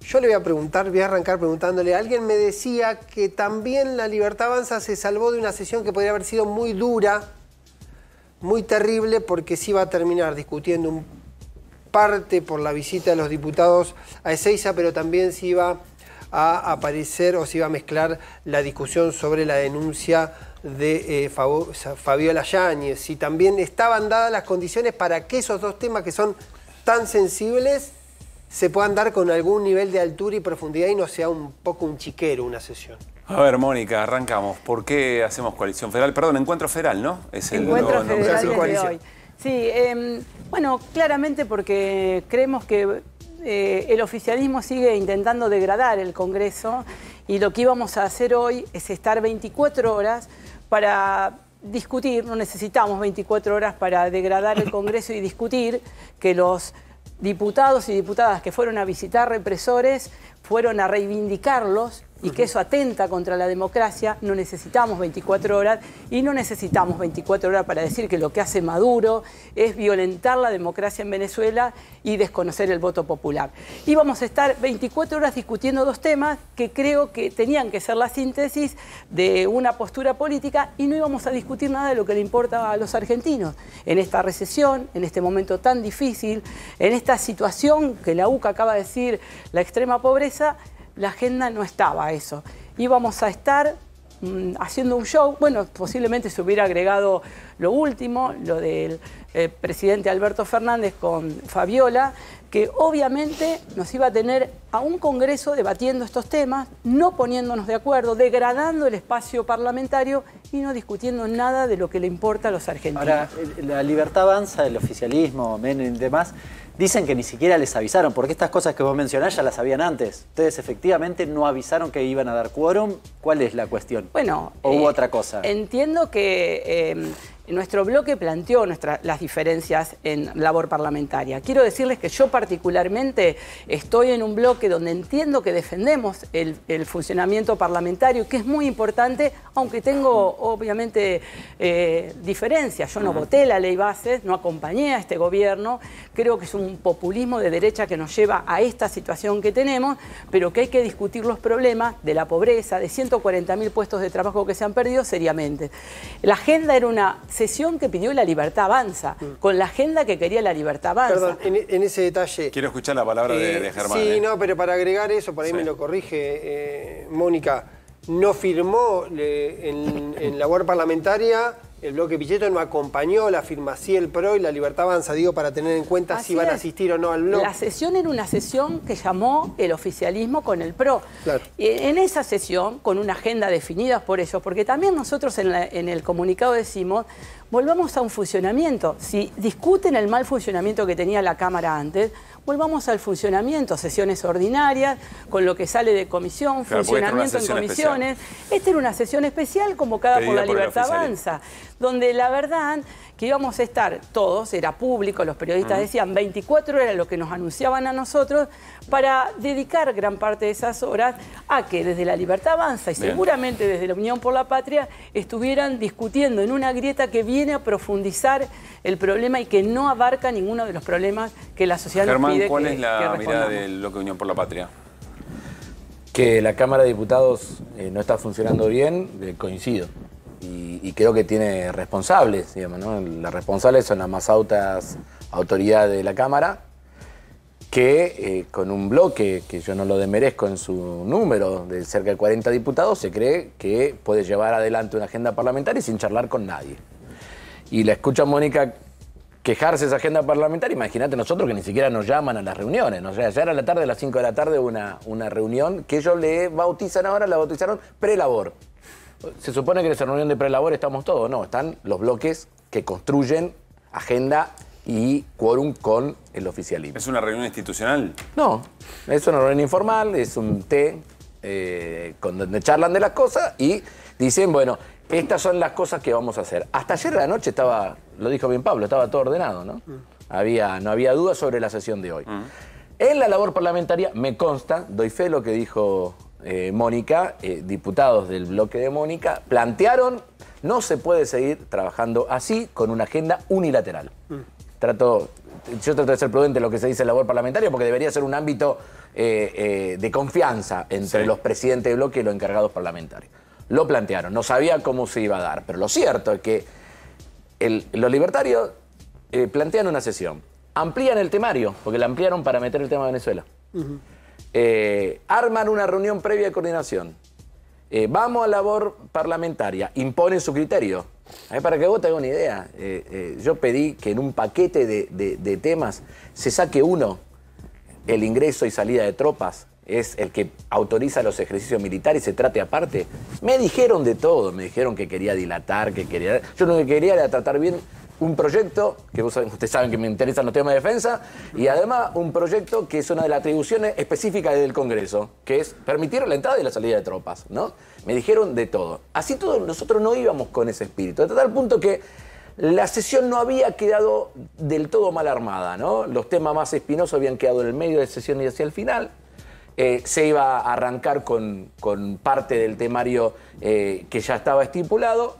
Yo le voy a preguntar, voy a arrancar preguntándole, alguien me decía que también la Libertad Avanza se salvó de una sesión que podría haber sido muy dura, muy terrible, porque sí va a terminar discutiendo parte por la visita de los diputados a Ezeiza, pero también se iba a aparecer o se iba a mezclar la discusión sobre la denuncia de eh, Fabiola Yáñez y también estaban dadas las condiciones para que esos dos temas que son tan sensibles se puedan dar con algún nivel de altura y profundidad y no sea un poco un chiquero una sesión. A ver, Mónica, arrancamos. ¿Por qué hacemos coalición federal? Perdón, encuentro federal, ¿no? Es el encuentro federal de Hoy. Sí, em, bueno, claramente porque creemos que eh, el oficialismo sigue intentando degradar el Congreso y lo que íbamos a hacer hoy es estar 24 horas para discutir, no necesitamos 24 horas para degradar el Congreso y discutir que los diputados y diputadas que fueron a visitar represores fueron a reivindicarlos y que eso atenta contra la democracia, no necesitamos 24 horas y no necesitamos 24 horas para decir que lo que hace Maduro es violentar la democracia en Venezuela y desconocer el voto popular. Y a estar 24 horas discutiendo dos temas que creo que tenían que ser la síntesis de una postura política y no íbamos a discutir nada de lo que le importa a los argentinos en esta recesión, en este momento tan difícil, en esta situación que la UCA acaba de decir, la extrema pobreza la agenda no estaba eso. Íbamos a estar mm, haciendo un show, bueno, posiblemente se hubiera agregado lo último, lo del eh, presidente Alberto Fernández con Fabiola, que obviamente nos iba a tener a un Congreso debatiendo estos temas, no poniéndonos de acuerdo, degradando el espacio parlamentario y no discutiendo nada de lo que le importa a los argentinos. Ahora, la libertad avanza, el oficialismo, menos y demás, Dicen que ni siquiera les avisaron, porque estas cosas que vos mencionás ya las sabían antes. Ustedes efectivamente no avisaron que iban a dar quórum. ¿Cuál es la cuestión? Bueno. ¿O hubo eh, otra cosa? Entiendo que eh, nuestro bloque planteó las diferencias en labor parlamentaria. Quiero decirles que yo particularmente estoy en un bloque donde entiendo que defendemos el, funcionamiento parlamentario, que es muy importante, aunque tengo obviamente eh, diferencias. Yo no voté la ley base, no acompañé a este gobierno, creo que es un populismo de derecha que nos lleva a esta situación que tenemos, pero que hay que discutir los problemas de la pobreza, de 140.000 puestos de trabajo que se han perdido seriamente. La agenda era una sesión que pidió la libertad avanza, mm. con la agenda que quería la libertad avanza. Perdón, en, ese detalle... Quiero escuchar la palabra de, eh, Germán. Sí, eh. no, pero para agregar eso, por ahí me lo corrige eh, Mónica, no firmó en, la labor parlamentaria el bloque Pichetto no acompañó la firma sí el PRO y la Libertad Avanza, digo, para tener en cuenta si van a asistir o no al bloque. La sesión era una sesión que llamó el oficialismo con el PRO. Y en esa sesión, con una agenda definida por ellos, porque también nosotros en, en el comunicado decimos, volvamos a un funcionamiento. Si discuten el mal funcionamiento que tenía la Cámara antes, volvamos al funcionamiento, sesiones ordinarias, con lo que sale de comisión, funcionamiento en comisiones. Esta era una sesión especial convocada por la Libertad Avanza, donde la verdad que íbamos a estar todos, era público, los periodistas decían 24 era lo que nos anunciaban a nosotros, para dedicar gran parte de esas horas a que desde la Libertad Avanza y seguramente desde la Unión por la Patria estuvieran discutiendo en una grieta que viene a profundizar el problema y que no abarca ninguno de los problemas que la sociedad nos pide ¿cuál es la mirada de lo que Unión por la Patria? Que la Cámara de Diputados eh, no está funcionando bien, eh, coincido y, creo que tiene responsables, digamos, ¿no? Las responsables son las más altas autoridades de la Cámara, que eh, con un bloque, que yo no lo demerezco en su número, de cerca de 40 diputados, se cree que puede llevar adelante una agenda parlamentaria sin charlar con nadie. Y la escucha Mónica quejarse esa agenda parlamentaria, imagínate nosotros que ni siquiera nos llaman a las reuniones, o sea, ya a la tarde, a las 5 de la tarde, una, una reunión que ellos le bautizan ahora, la bautizaron prelabor. Se supone que en esa reunión de prelabor estamos todos, no, están los bloques que construyen agenda y quórum con el oficialismo. ¿Es una reunión institucional? No, es una reunión informal, es un té eh, con donde charlan de las cosas y dicen, bueno, estas son las cosas que vamos a hacer. Hasta ayer de la noche estaba, lo dijo bien Pablo, estaba todo ordenado, ¿no? Mm. Había, no había duda sobre la sesión de hoy. Mm. En la labor parlamentaria, me consta, doy fe lo que dijo eh, Mónica, eh, diputados del bloque de Mónica, plantearon no se puede seguir trabajando así con una agenda unilateral. Mm. Trato, yo trato de ser prudente en lo que se dice en labor parlamentaria porque debería ser un ámbito eh, de confianza entre los presidentes de bloque y los encargados parlamentarios. Lo plantearon, no sabía cómo se iba a dar, pero lo cierto es que los libertarios plantean una sesión, amplían el temario, porque la ampliaron para meter el tema de Venezuela. Eh, arman una reunión previa de coordinación. Eh, vamos a labor parlamentaria, imponen su criterio. para que vos tengas una idea, eh, yo pedí que en un paquete de, de temas se saque uno, el ingreso y salida de tropas, es el que autoriza los ejercicios militares y se trate aparte. Me dijeron de todo, me dijeron que quería dilatar, que quería... Yo lo que quería era tratar bien un proyecto, que ustedes saben que me interesan los temas de defensa, y además un proyecto que es una de las atribuciones específicas del Congreso, que es permitir la entrada y la salida de tropas, ¿no? Me dijeron de todo. Así todo, nosotros no íbamos con ese espíritu, hasta tal punto que la sesión no había quedado del todo mal armada, ¿no? Los temas más espinosos habían quedado en el medio de la sesión y hacia el final. Eh, se iba a arrancar con, parte del temario eh, que ya estaba estipulado.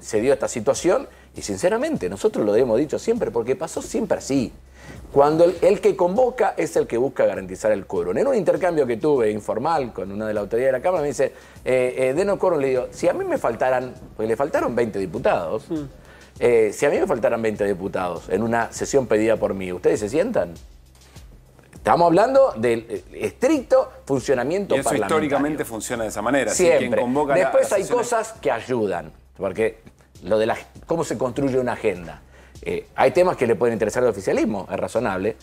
Se dio esta situación y sinceramente, nosotros lo hemos dicho siempre, porque pasó siempre así. Cuando el, que convoca es el que busca garantizar el quórum. En un intercambio que tuve informal con una de la autoridades de la Cámara, me dice, eh, eh, Le digo, si a mí me faltaran, porque le faltaron 20 diputados, mm. eh, si a mí me faltaran 20 diputados en una sesión pedida por mí, ¿ustedes se sientan? Estamos hablando del eh, estricto funcionamiento y eso históricamente funciona de esa manera. Siempre. Quien convoca Después hay cosas que ayudan. Porque lo de la, cómo se construye una agenda. Eh, hay temas que le pueden interesar al oficialismo, es razonable.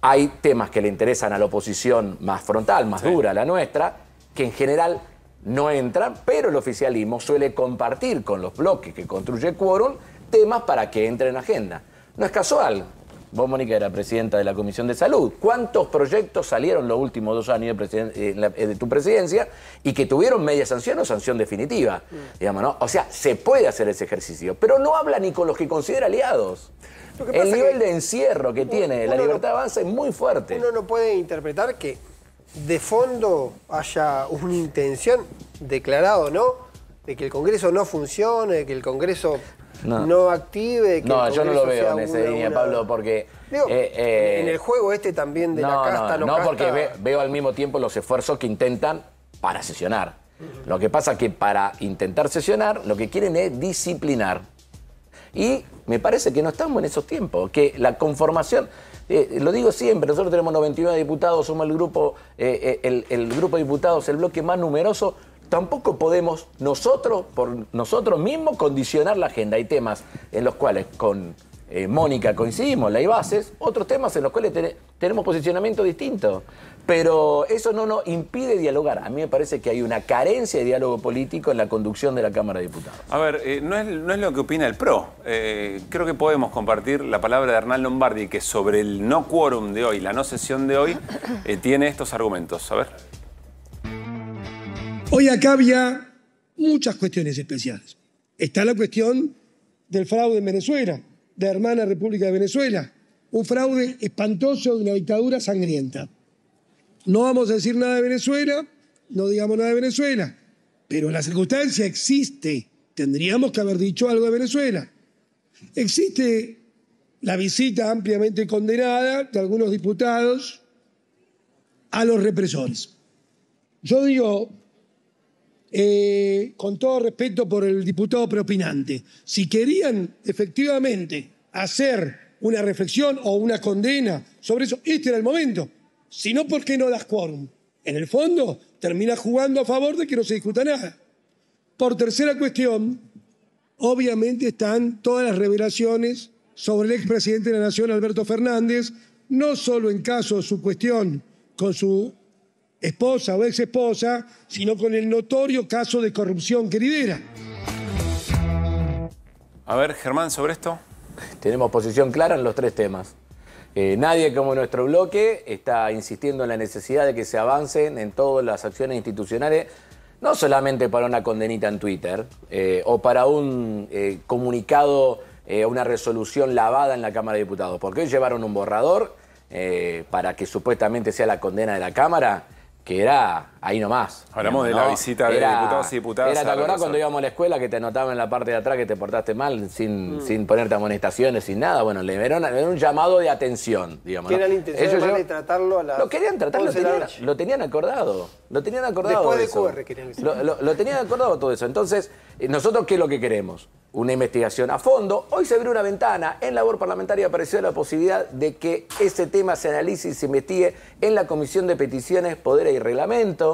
Hay temas que le interesan a la oposición más frontal, más dura, la nuestra, que en general no entran, pero el oficialismo suele compartir con los bloques que construye quórum temas para que entren en agenda. No es casual Vos, Mónica, era presidenta de la Comisión de Salud. ¿Cuántos proyectos salieron los últimos dos años de, eh, eh, tu presidencia y que tuvieron media sanción o sanción definitiva? Mm. O sea, se puede hacer ese ejercicio, pero no habla ni con los que considera aliados. El nivel de encierro que tiene la libertad de avanza es muy fuerte. Uno no puede interpretar que de fondo haya una intención, declarado no, de que el Congreso no funcione, de que el Congreso no, active. Que no, yo no lo veo en esa línea, Pablo, porque... Eh, eh, en el juego este también de la casta, no, no, porque veo al mismo tiempo los esfuerzos que intentan para sesionar. Lo que pasa es que para intentar sesionar, lo que quieren es disciplinar. Y me parece que no estamos en esos tiempos, que la conformación... Eh, lo digo siempre, nosotros tenemos 99 diputados, somos el grupo, el, el grupo de diputados, el bloque más numeroso, tampoco podemos nosotros, por nosotros mismos, condicionar la agenda. Hay temas en los cuales con eh, Mónica coincidimos, la bases, otros temas en los cuales tenemos posicionamiento distinto. Pero eso no nos impide dialogar. A mí me parece que hay una carencia de diálogo político en la conducción de la Cámara de Diputados. A ver, eh, no, es, lo que opina el PRO. Eh, creo que podemos compartir la palabra de Hernán Lombardi, que sobre el no quórum de hoy, la no sesión de hoy, tiene estos argumentos. A ver. Hoy acá había muchas cuestiones especiales. Está la cuestión del fraude en Venezuela, de la hermana República de Venezuela, un fraude espantoso de una dictadura sangrienta. No vamos a decir nada de Venezuela, no digamos nada de Venezuela, pero la circunstancia existe. Tendríamos que haber dicho algo de Venezuela. Existe la visita ampliamente condenada de algunos diputados a los represores. Yo digo, eh, con todo respeto por el diputado propinante, si querían efectivamente hacer una reflexión o una condena sobre eso, este era el momento. Si no, ¿por qué no das quórum? En el fondo, termina jugando a favor de que no se discuta nada. Por tercera cuestión, obviamente están todas las revelaciones sobre el expresidente de la Nación, Alberto Fernández, no solo en caso de su cuestión con su esposa o ex esposa, sino con el notorio caso de corrupción queridera. A ver, Germán, sobre esto. Tenemos posición clara en los tres temas. Eh, nadie como nuestro bloque está insistiendo en la necesidad de que se avancen en todas las acciones institucionales, no solamente para una condenita en Twitter eh, o para un eh, comunicado, eh, una resolución lavada en la Cámara de Diputados, porque hoy llevaron un borrador para que supuestamente sea la condena de la Cámara que era ahí nomás. Hablamos de la visita de diputados y diputadas. Era, ¿Te acordás cuando íbamos a la escuela que te anotaban en la parte de atrás que te portaste mal sin, mm. sin ponerte amonestaciones, sin nada? Bueno, le era, un llamado de atención, digamos. ¿no? tratarlo a la. Lo querían tratar, lo tenían, acordado. Lo tenían acordado. Lo, tenían acordado todo eso. Entonces, eh, ¿nosotros qué es lo que queremos? Una investigación a fondo. Hoy se abrió una ventana. En labor parlamentaria apareció la posibilidad de que ese tema se analice y se investigue en la Comisión de Peticiones, Poderes y Reglamento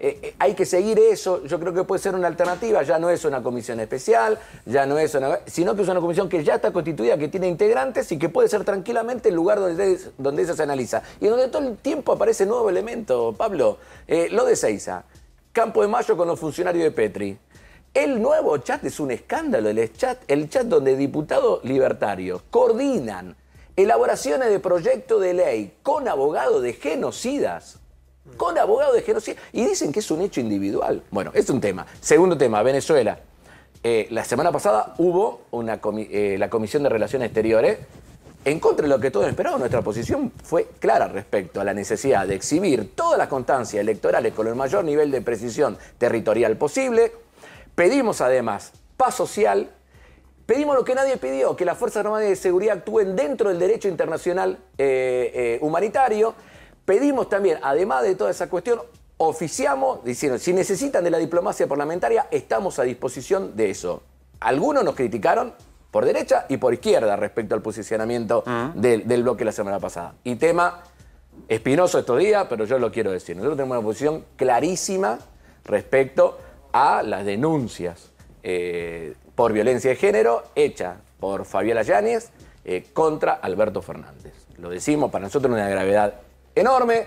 eh, eh, hay que seguir eso, yo creo que puede ser una alternativa, ya no es una comisión especial, ya no es una, sino que es una comisión que ya está constituida, que tiene integrantes y que puede ser tranquilamente el lugar donde, donde eso se analiza. Y donde todo el tiempo aparece nuevo elemento, Pablo. Eh, lo de Seiza, Campo de Mayo con los funcionarios de Petri. El nuevo chat es un escándalo, el chat, el chat donde diputados libertarios coordinan elaboraciones de proyectos de ley con abogados de genocidas con abogado de genocidio. Y dicen que es un hecho individual. Bueno, este es un tema. Segundo tema, Venezuela. Eh, la semana pasada hubo eh, la Comisión de Relaciones Exteriores en contra de lo que todos esperábamos, Nuestra posición fue clara respecto a la necesidad de exhibir todas las constancias electorales con el mayor nivel de precisión territorial posible. Pedimos además paz social. Pedimos lo que nadie pidió, que las Fuerzas Armadas de Seguridad actúen dentro del derecho internacional eh, humanitario Pedimos también, además de toda esa cuestión, oficiamos diciendo, si necesitan de la diplomacia parlamentaria, estamos a disposición de eso. Algunos nos criticaron por derecha y por izquierda respecto al posicionamiento ah. del, bloque la semana pasada. Y tema espinoso estos días, pero yo lo quiero decir. Nosotros tenemos una posición clarísima respecto a las denuncias eh, por violencia de género hecha por Fabiola Yáñez eh, contra Alberto Fernández. Lo decimos, para nosotros una gravedad enorme.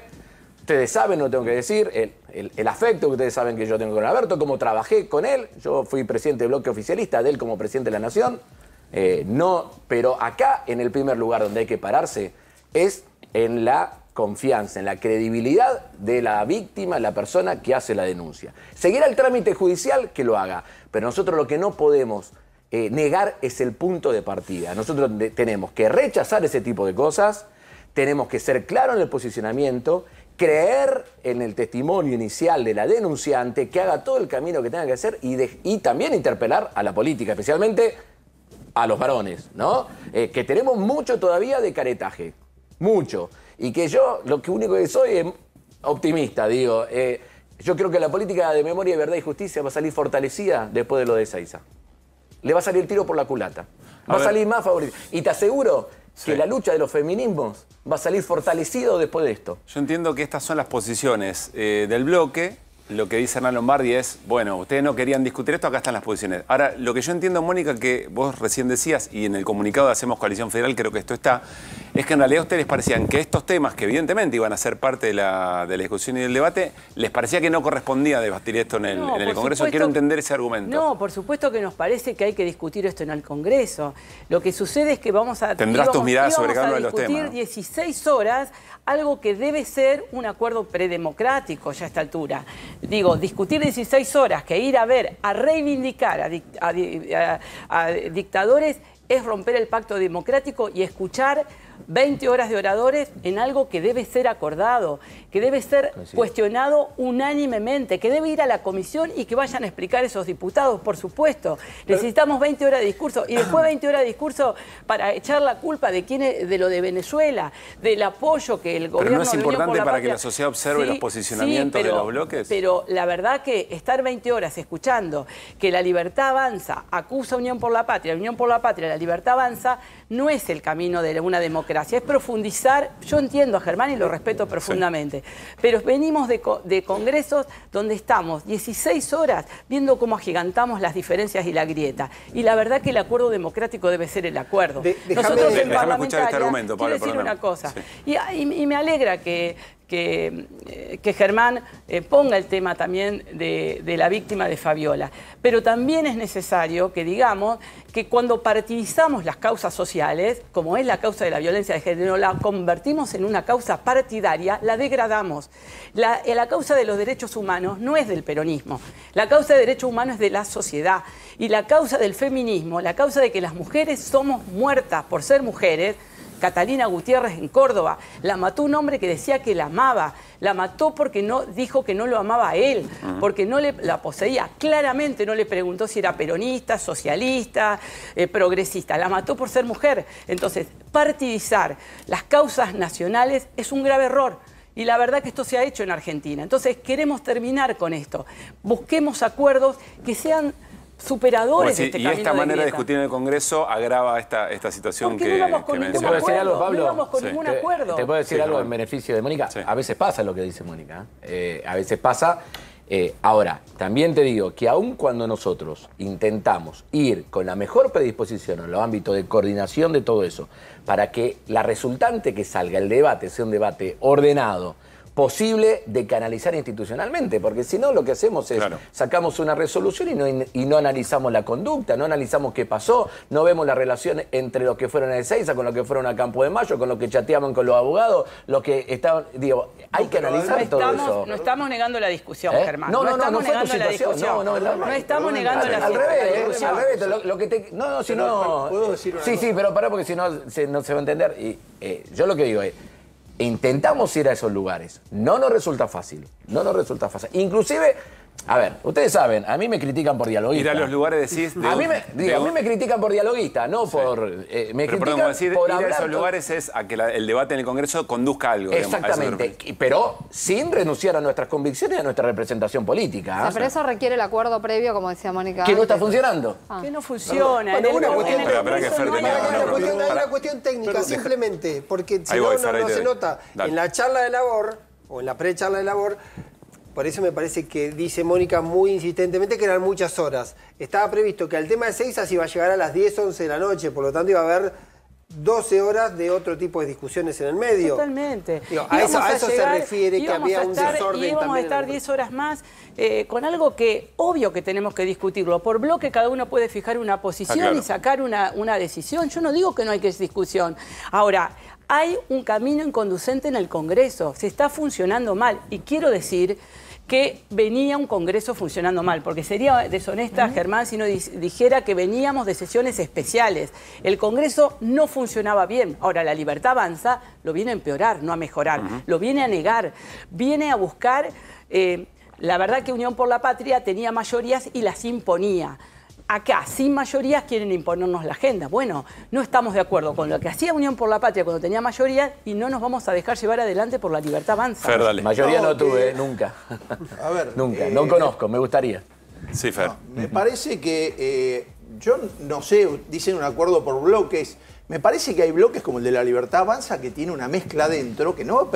Ustedes saben, no tengo que decir, el, afecto que ustedes saben que yo tengo con Alberto, cómo trabajé con él. Yo fui presidente del bloque oficialista de él como presidente de la Nación. Eh, no, pero acá, en el primer lugar donde hay que pararse, es en la confianza, en la credibilidad de la víctima, la persona que hace la denuncia. Seguirá el trámite judicial que lo haga, pero nosotros lo que no podemos eh, negar es el punto de partida. Nosotros tenemos que rechazar ese tipo de cosas, tenemos que ser claros en el posicionamiento, creer en el testimonio inicial de la denunciante, que haga todo el camino que tenga que hacer y, también interpelar a la política, especialmente a los varones, ¿no? Eh, que tenemos mucho todavía de caretaje, mucho. Y que yo lo que único que soy es optimista, digo. Eh, yo creo que la política de memoria, verdad y justicia va a salir fortalecida después de lo de Saiza. Le va a salir el tiro por la culata. Va a, a salir más favorito. Y te aseguro que la lucha de los feminismos va a salir fortalecido después de esto. Yo entiendo que estas son las posiciones eh, del bloque. Lo que dice Hernán Lombardi es, bueno, ustedes no querían discutir esto, acá están las posiciones. Ahora, lo que yo entiendo, Mónica, que vos recién decías, y en el comunicado de Hacemos Coalición Federal creo que esto está, es que en realidad a ustedes les parecían que estos temas, que evidentemente iban a ser parte de la, discusión y del debate, les parecía que no correspondía debatir esto en el, Congreso. Quiero entender ese argumento. No, por supuesto que nos parece que hay que discutir esto en el Congreso. Lo que sucede es que vamos a... Tendrás tus miradas sobre cada uno de los temas. discutir 16 horas algo que debe ser un acuerdo predemocrático ya a esta altura. Digo, discutir 16 horas que ir a ver, a reivindicar a dictadores es romper el pacto democrático y escuchar 20 horas de oradores en algo que debe ser acordado, que debe ser cuestionado unánimemente, que debe ir a la comisión y que vayan a explicar esos diputados, por supuesto. Necesitamos 20 horas de discurso y después 20 horas de discurso para echar la culpa de quién de lo de Venezuela, del apoyo que el gobierno... Pero no es importante para que la sociedad observe los posicionamientos de los bloques. Pero la verdad que estar 20 horas escuchando que la libertad avanza, acusa a Unión por la Patria, Unión por la Patria, la libertad avanza, no es el camino de una democracia, es profundizar, yo entiendo a Germán y lo respeto profundamente, pero venimos de, congresos donde estamos 16 horas viendo cómo agigantamos las diferencias y la grieta. Y la verdad que el acuerdo democrático debe ser el acuerdo. Nosotros en de, este decir una cosa, y, me alegra que, eh, que, Germán eh, ponga el tema también de, la víctima de Fabiola. Pero también es necesario que digamos que cuando partidizamos las causas sociales, como es la causa de la violencia de género, la convertimos en una causa partidaria, la degradamos. La, eh, la causa de los derechos humanos no es del peronismo, la causa de derechos humanos es de la sociedad. Y la causa del feminismo, la causa de que las mujeres somos muertas por ser mujeres, Catalina Gutiérrez en Córdoba. La mató un hombre que decía que la amaba. La mató porque no dijo que no lo amaba a él, ah. porque no la poseía. Claramente no le preguntó si era peronista, socialista, eh, progresista. La mató por ser mujer. Entonces, partidizar las causas nacionales es un grave error. Y la verdad que esto se ha hecho en Argentina. Entonces, queremos terminar con esto. Busquemos acuerdos que sean superadores de este Y esta manera de, discutir en el Congreso agrava esta, esta situación que, con ningún acuerdo, Te, puedo decir algo en beneficio de Mónica. A veces pasa lo que dice Mónica. Eh, a veces pasa. Eh, ahora, también te digo que aun cuando nosotros intentamos ir con la mejor predisposición en los ámbitos de coordinación de todo eso, para que la resultante que salga, el debate, sea un debate ordenado, posible de canalizar institucionalmente, porque si no lo que hacemos es sacamos una resolución y no, analizamos la conducta, no analizamos qué pasó, no vemos la relación entre los que fueron a Ezeiza con los que fueron a Campo de Mayo, con los que chateaban con los abogados, los que estaban, digo, hay que analizar todo eso. No estamos negando la discusión, ¿Eh? Germán. No, no, no, no, discusión... No, estamos negando la discusión... al revés, Al revés, lo, que te, no, no, si no... Sí, sí, pero pará porque si no se, no se va a entender. Y, eh, yo lo que digo es intentamos ir a esos lugares. No nos resulta fácil, no nos resulta fácil. Inclusive a ver, ustedes saben, a mí me critican por dialoguista. Ir a los lugares decís. a, mí me, critican por dialoguista, no por. Eh, me critican por ir a esos lugares es a que el debate en el Congreso conduzca algo. Exactamente, pero sin renunciar a nuestras convicciones y a nuestra representación política. ¿ah? pero eso requiere el acuerdo previo, como decía Mónica. Que no está funcionando. Ah. Que no funciona. Bueno, una cuestión, hay una cuestión técnica, simplemente, porque si no, no, se nota. En la charla de labor, o en la pre-charla de labor por eso me parece que dice Mónica muy insistentemente que eran muchas horas. Estaba previsto que al tema de así iba a llegar a las 10, 11 de la noche, por lo tanto iba a haber 12 horas de otro tipo de discusiones en el medio. Totalmente. a eso, se refiere que había un estar, también. Y vamos a estar 10 horas más eh, con algo que obvio que tenemos que discutirlo. Por bloque cada uno puede fijar una posición ah, y sacar una, una decisión. Yo no digo que no hay que discusión. Ahora, hay un camino inconducente en el Congreso, se está funcionando mal. Y quiero decir que venía un Congreso funcionando mal, porque sería deshonesta, Germán, si no dijera que veníamos de sesiones especiales. El Congreso no funcionaba bien. Ahora, la libertad avanza, lo viene a empeorar, no a mejorar, lo viene a negar, viene a buscar... Eh, la verdad que Unión por la Patria tenía mayorías y las imponía acá, sin mayorías, quieren imponernos la agenda. Bueno, no estamos de acuerdo con lo que hacía Unión por la Patria cuando tenía mayoría y no nos vamos a dejar llevar adelante por la libertad avanza. Mayoría no, tuve, nunca. A ver. nunca, eh, no conozco, me gustaría. Sí, Fer. me parece que, eh, yo no sé, dicen un acuerdo por bloques. Me parece que hay bloques como el de la Libertad Avanza que tiene una mezcla dentro que no,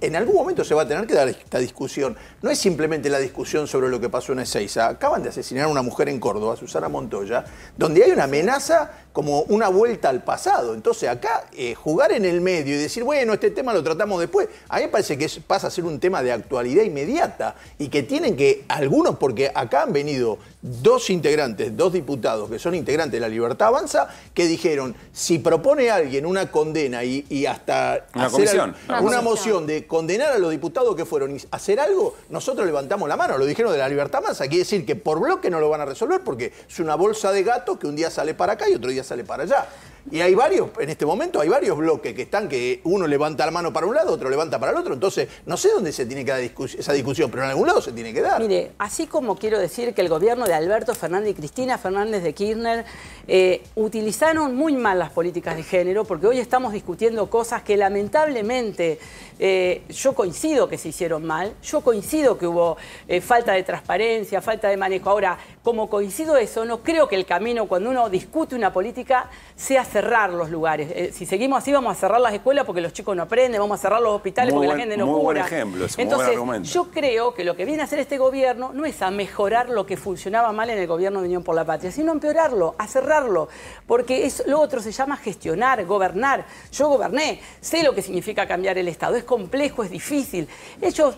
en algún momento se va a tener que dar esta discusión. No es simplemente la discusión sobre lo que pasó en Ezeiza. Acaban de asesinar a una mujer en Córdoba, Susana Montoya, donde hay una amenaza como una vuelta al pasado. Entonces acá eh, jugar en el medio y decir, bueno, este tema lo tratamos después, a mí me parece que pasa a ser un tema de actualidad inmediata y que tienen que, algunos, porque acá han venido dos integrantes, dos diputados que son integrantes de la Libertad Avanza, que dijeron, si propone alguien una condena y, hasta una, una, moción de condenar a los diputados que fueron y hacer algo, nosotros levantamos la mano, lo dijeron de la Libertad Avanza, quiere decir que por bloque no lo van a resolver porque es una bolsa de gato que un día sale para acá y otro día sale para allá. Y hay varios, en este momento hay varios bloques que están, que uno levanta la mano para un lado, otro levanta para el otro. Entonces, no sé dónde se tiene que dar esa discusión, pero en algún lado se tiene que dar. Mire, así como quiero decir que el gobierno de Alberto Fernández y Cristina Fernández de Kirchner eh, utilizaron muy mal las políticas de género, porque hoy estamos discutiendo cosas que lamentablemente eh, yo coincido que se hicieron mal, yo coincido que hubo eh, falta de transparencia, falta de manejo. Ahora, como coincido eso, no creo que el camino cuando uno discute una política sea cerrar los lugares. Eh, si seguimos así vamos a cerrar las escuelas porque los chicos no aprenden, vamos a cerrar los hospitales porque la gente no muy Buen ejemplo, es Entonces, Entonces, yo creo que lo que viene a hacer este gobierno no es a mejorar lo que funcionaba mal en el gobierno de Unión por la Patria, sino a empeorarlo, a cerrarlo, porque es, lo otro se llama gestionar, gobernar. Yo goberné, sé lo que significa cambiar el Estado, es complejo, es difícil. De yo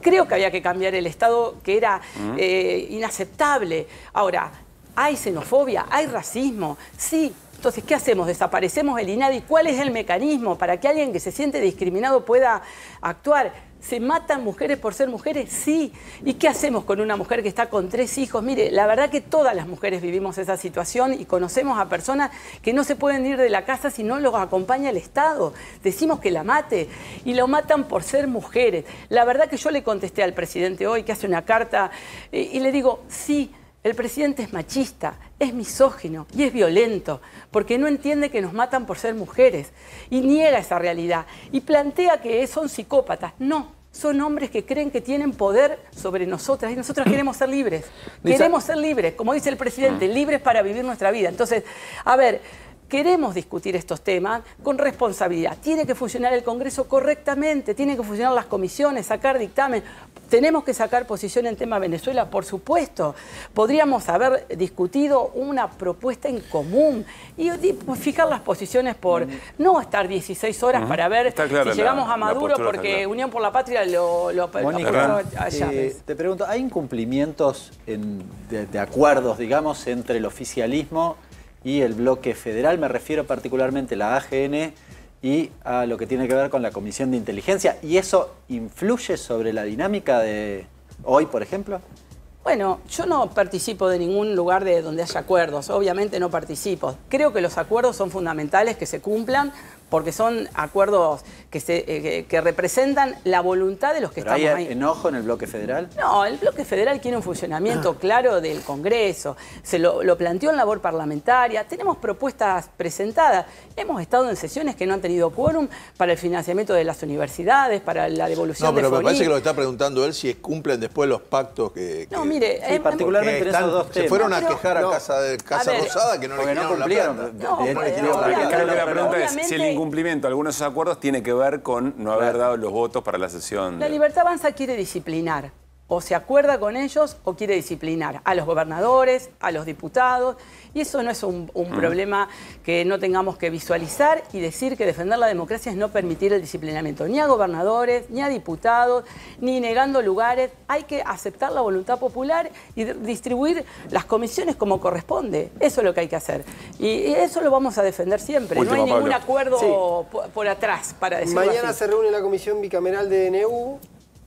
creo que había que cambiar el Estado que era eh, inaceptable Ahora, hay xenofobia, hay racismo, sí. Entonces, ¿qué hacemos? ¿Desaparecemos el INADI? ¿Cuál es el mecanismo para que alguien que se siente discriminado pueda actuar? ¿Se matan mujeres por ser mujeres? Sí. ¿Y qué hacemos con una mujer que está con tres hijos? Mire, la verdad que todas las mujeres vivimos esa situación y conocemos a personas que no se pueden ir de la casa si no los acompaña el Estado. Decimos que la mate y lo matan por ser mujeres. La verdad que yo le contesté al presidente hoy que hace una carta y, eh, y le digo, sí, el presidente es machista, es misógino y es violento, porque no entiende que nos matan por ser mujeres y niega esa realidad y plantea que son psicópatas. No, son hombres que creen que tienen poder sobre nosotras y nosotros queremos ser libres. Queremos ser libres, como dice el presidente, ah. libres para vivir nuestra vida. Entonces, a ver, queremos discutir estos temas con responsabilidad. Tiene que funcionar el Congreso correctamente, tienen que funcionar las comisiones, sacar dictamen. Tenemos que sacar posición en tema Venezuela, por supuesto. Podríamos haber discutido una propuesta en común y pues, fijar las posiciones por mm. no estar 16 horas para ver si llegamos a Maduro porque Unión por la Patria lo, lo eh, te pregunto, ¿hay incumplimientos de acuerdos, digamos, entre el oficialismo y el bloque federal, me refiero particularmente a la AGN y a lo que tiene que ver con la Comisión de Inteligencia, ¿y eso influye sobre la dinámica de hoy, por ejemplo? Bueno, yo no participo de ningún lugar de donde haya acuerdos, obviamente no participo. Creo que los acuerdos son fundamentales que se cumplan porque son acuerdos eh, que, representan la voluntad de los que estamos hay enojo en el bloque federal? No, el bloque federal quiere un funcionamiento ah. claro del Congreso, se lo, planteó en labor parlamentaria, tenemos propuestas presentadas, hemos estado en sesiones que no han tenido quórum para el financiamiento de las universidades, para la devolución de pero No, pero me parece que lo que está preguntando él si cumplen después los pactos que... no, mire, es particularmente en Se fueron a quejar a Casa, Rosada que no le la pierna? No, no, la pregunta es si el cumplimiento de algunos de esos acuerdos tiene que ver con no haber dado los votos para la sesión. La libertad avanza quiere disciplinar o se acuerda con ellos o quiere disciplinar a los gobernadores, a los diputados. Y eso no es un, mm. problema que no tengamos que visualizar y decir que defender la democracia es no permitir el disciplinamiento, ni a gobernadores, ni a diputados, ni negando lugares. Hay que aceptar la voluntad popular y distribuir las comisiones como corresponde. Eso es lo que hay que hacer. Y eso lo vamos a defender siempre. no hay ningún acuerdo por, atrás para decirlo Mañana se reúne la comisión bicameral de DNU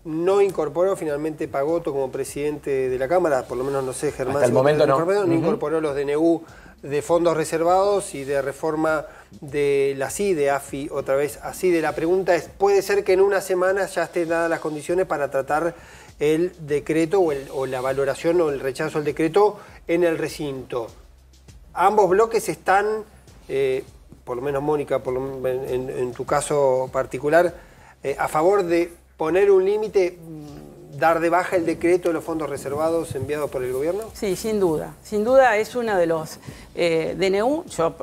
no incorporó, finalmente Pagoto como presidente de la Cámara, por lo menos no sé, Germán. momento no. Incorporó, no los DNU e de fondos reservados y de reforma de la CI, de AFI, otra vez así. De la pregunta es, ¿puede ser que en una semana ya estén dadas las condiciones para tratar el decreto o, la valoración o el rechazo al decreto en el recinto? Ambos bloques están, eh, por lo menos Mónica, en, tu caso particular, eh, a favor de poner un límite, dar de baja el decreto de los fondos reservados enviados por el gobierno? Sí, sin duda. Sin duda es uno de los eh, DNU. Yo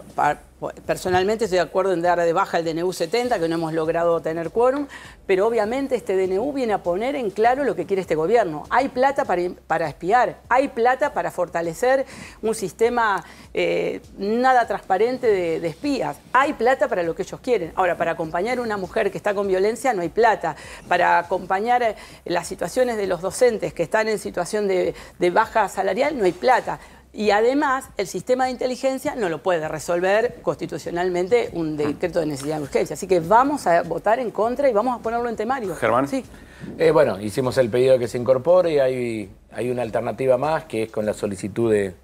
Personalmente estoy de acuerdo en dar de baja el DNU 70, que no hemos logrado tener quórum, pero obviamente este DNU viene a poner en claro lo que quiere este gobierno. Hay plata para, espiar, hay plata para fortalecer un sistema eh, nada transparente de, espías, hay plata para lo que ellos quieren. Ahora, para acompañar a una mujer que está con violencia no hay plata, para acompañar eh, las situaciones de los docentes que están en situación de baja salarial no hay plata. Y además, el sistema de inteligencia no lo puede resolver constitucionalmente un decreto de necesidad de urgencia. Así que vamos a votar en contra y vamos a ponerlo en temario. Germán. Sí. Eh, bueno, hicimos el pedido de que se incorpore y hay, hay una alternativa más que es con la solicitud de,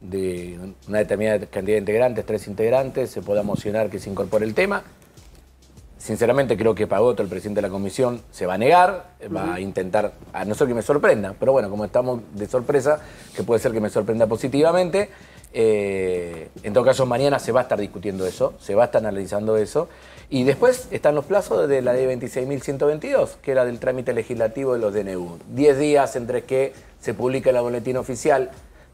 de una determinada cantidad de integrantes, tres integrantes, se pueda mocionar que se incorpore el tema. Sinceramente creo que Pagoto, el presidente de la comisión, se va a negar, va a intentar, a no ser que me sorprenda, pero bueno, como estamos de sorpresa, que puede ser que me sorprenda positivamente, eh, en todo caso mañana se va a estar discutiendo eso, se va a estar analizando eso, y después están los plazos de la ley 26.122, que era del trámite legislativo de los DNU. Diez días entre que se publica la boletín oficial,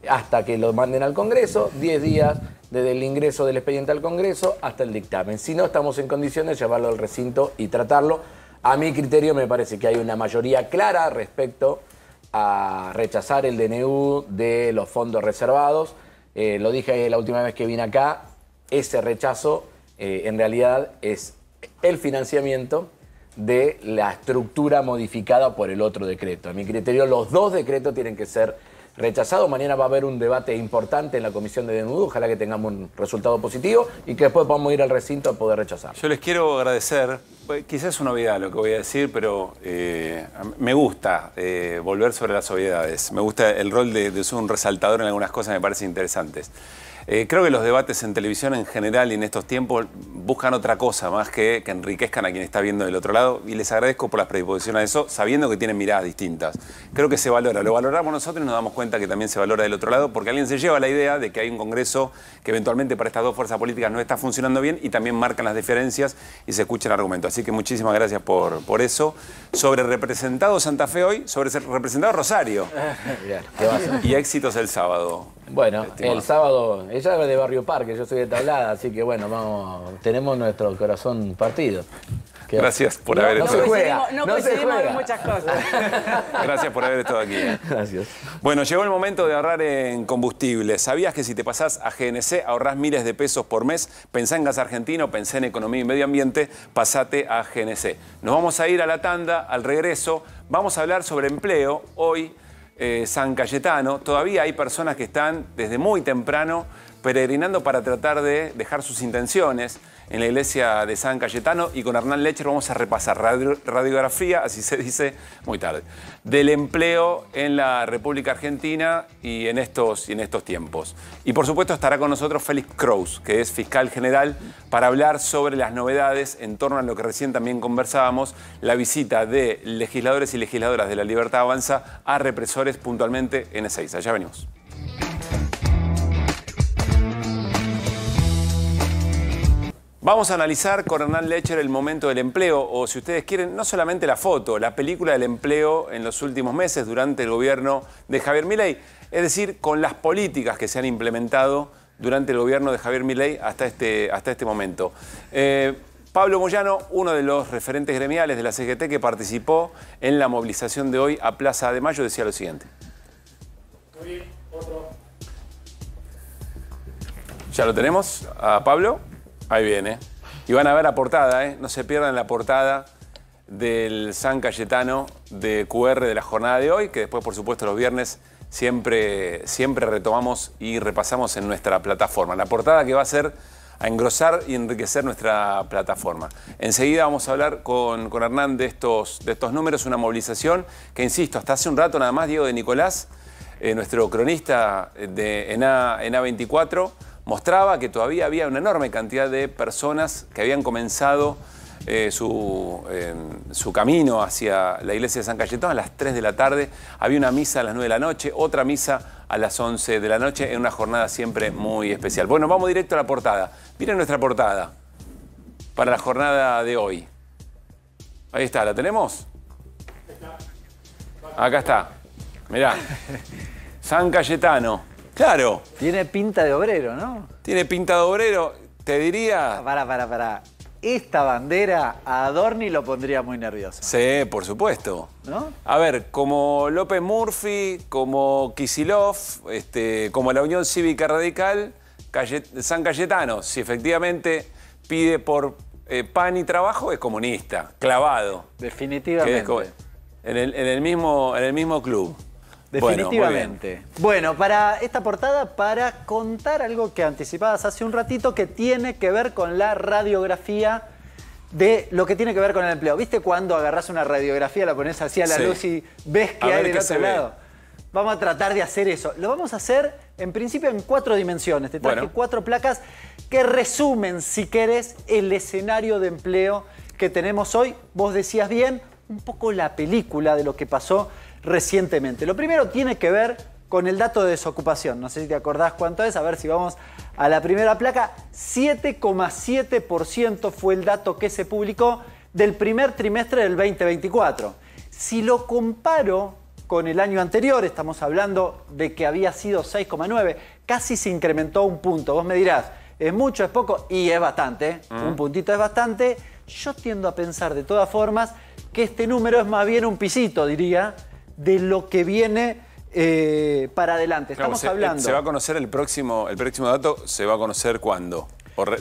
hasta que lo manden al Congreso, 10 días desde el ingreso del expediente al Congreso hasta el dictamen. Si no estamos en condiciones de llevarlo al recinto y tratarlo, a mi criterio me parece que hay una mayoría clara respecto a rechazar el DNU de los fondos reservados. Eh, lo dije la última vez que vine acá, ese rechazo eh, en realidad es el financiamiento de la estructura modificada por el otro decreto. A mi criterio, los dos decretos tienen que ser rechazado. Mañana va a haber un debate importante en la comisión de denudo. Ojalá que tengamos un resultado positivo y que después podamos ir al recinto a poder rechazar. Yo les quiero agradecer. Pues, quizás es una obviedad lo que voy a decir, pero eh, me gusta eh, volver sobre las obviedades. Me gusta el rol de, de ser un resaltador en algunas cosas, me parece interesantes. Eh, creo que los debates en televisión en general y en estos tiempos buscan otra cosa más que que enriquezcan a quien está viendo del otro lado y les agradezco por las predisposiciones a eso, sabiendo que tienen miradas distintas. Creo que se valora, lo valoramos nosotros y nos damos cuenta que también se valora del otro lado porque alguien se lleva la idea de que hay un Congreso que eventualmente para estas dos fuerzas políticas no está funcionando bien y también marcan las diferencias y se escuchan argumentos. Así que muchísimas gracias por, por eso. Sobre representado Santa Fe hoy, sobre representado Rosario. y éxitos el sábado. Bueno, el sábado, ella es de Barrio Parque, yo soy de Tablada, así que bueno, tenemos nuestro corazón partido. Gracias por haber estado aquí. No, coincidimos muchas cosas. Gracias por haber estado aquí. Gracias. Bueno, llegó el momento de ahorrar en combustible. ¿Sabías que si te pasás a GNC ahorrás miles de pesos por mes? Pensá en gas argentino, pensé en economía y medio ambiente, pasate a GNC. Nos vamos a ir a la tanda, al regreso. Vamos a hablar sobre empleo hoy. Eh, San Cayetano, todavía hay personas que están desde muy temprano peregrinando para tratar de dejar sus intenciones en la iglesia de San Cayetano y con Hernán Lecher vamos a repasar radiografía, así se dice, muy tarde, del empleo en la República Argentina y en estos, en estos tiempos. Y por supuesto estará con nosotros Félix Kraus, que es fiscal general, para hablar sobre las novedades en torno a lo que recién también conversábamos, la visita de legisladores y legisladoras de la Libertad Avanza a represores puntualmente en Ezeiza. Ya venimos. Vamos a analizar con Hernán Lecher el momento del empleo, o si ustedes quieren, no solamente la foto, la película del empleo en los últimos meses durante el gobierno de Javier Milei, es decir, con las políticas que se han implementado durante el gobierno de Javier Milei hasta este, hasta este momento. Eh, Pablo Moyano, uno de los referentes gremiales de la CGT que participó en la movilización de hoy a Plaza de Mayo, decía lo siguiente. ¿Ya lo tenemos a Pablo? Ahí viene. Y van a ver la portada, ¿eh? No se pierdan la portada del San Cayetano de QR de la jornada de hoy, que después, por supuesto, los viernes siempre, siempre retomamos y repasamos en nuestra plataforma. La portada que va a ser a engrosar y enriquecer nuestra plataforma. Enseguida vamos a hablar con, Hernán de estos, de estos números, una movilización que, insisto, hasta hace un rato nada más, Diego de Nicolás, eh, nuestro cronista de, en A24, mostraba que todavía había una enorme cantidad de personas que habían comenzado eh, su, eh, su, camino hacia la iglesia de San Cayetano a las 3 de la tarde. Había una misa a las 9 de la noche, otra misa a las 11 de la noche, en una jornada siempre muy especial. Bueno, vamos directo a la portada. Miren nuestra portada para la jornada de hoy. Ahí está, ¿la tenemos? Acá está. Mirá. San Cayetano. Claro. Tiene pinta de obrero, ¿no? Tiene pinta de obrero. Te diría... Para, ah, para, para. Esta bandera a Adorni lo pondría muy nervioso. Sí, por supuesto. ¿No? A ver, como López Murphy, como Kisilov, este, como la Unión Cívica Radical, San Cayetano, si efectivamente pide por eh, pan y trabajo, es comunista, clavado. Definitivamente. En el, mismo, en el mismo club. Definitivamente. Bueno, para esta portada, para contar algo que anticipabas hace un ratito que tiene que ver con la radiografía de lo que tiene que ver con el empleo. ¿Viste cuando agarras una radiografía, la pones así a la luz y ves que hay del otro lado? Vamos a tratar de hacer eso. Lo vamos a hacer en principio en cuatro dimensiones. Te traje cuatro placas que resumen, si querés, el escenario de empleo que tenemos hoy. Vos decías bien, un poco la película de lo que pasó recientemente. Lo primero tiene que ver con el dato de desocupación. No sé si te acordás cuánto es, a ver si vamos a la primera placa. 7,7% fue el dato que se publicó del primer trimestre del 2024. Si lo comparo con el año anterior, estamos hablando de que había sido 6,9, casi se incrementó un punto. Vos me dirás, ¿es mucho, es poco? Y es bastante, ¿eh? mm. un puntito es bastante. Yo tiendo a pensar de todas formas que este número es más bien un pisito, diría, de lo que viene eh, para adelante. Estamos eh, hablando. Se va a conocer el próximo, el próximo dato, se va a conocer cuándo.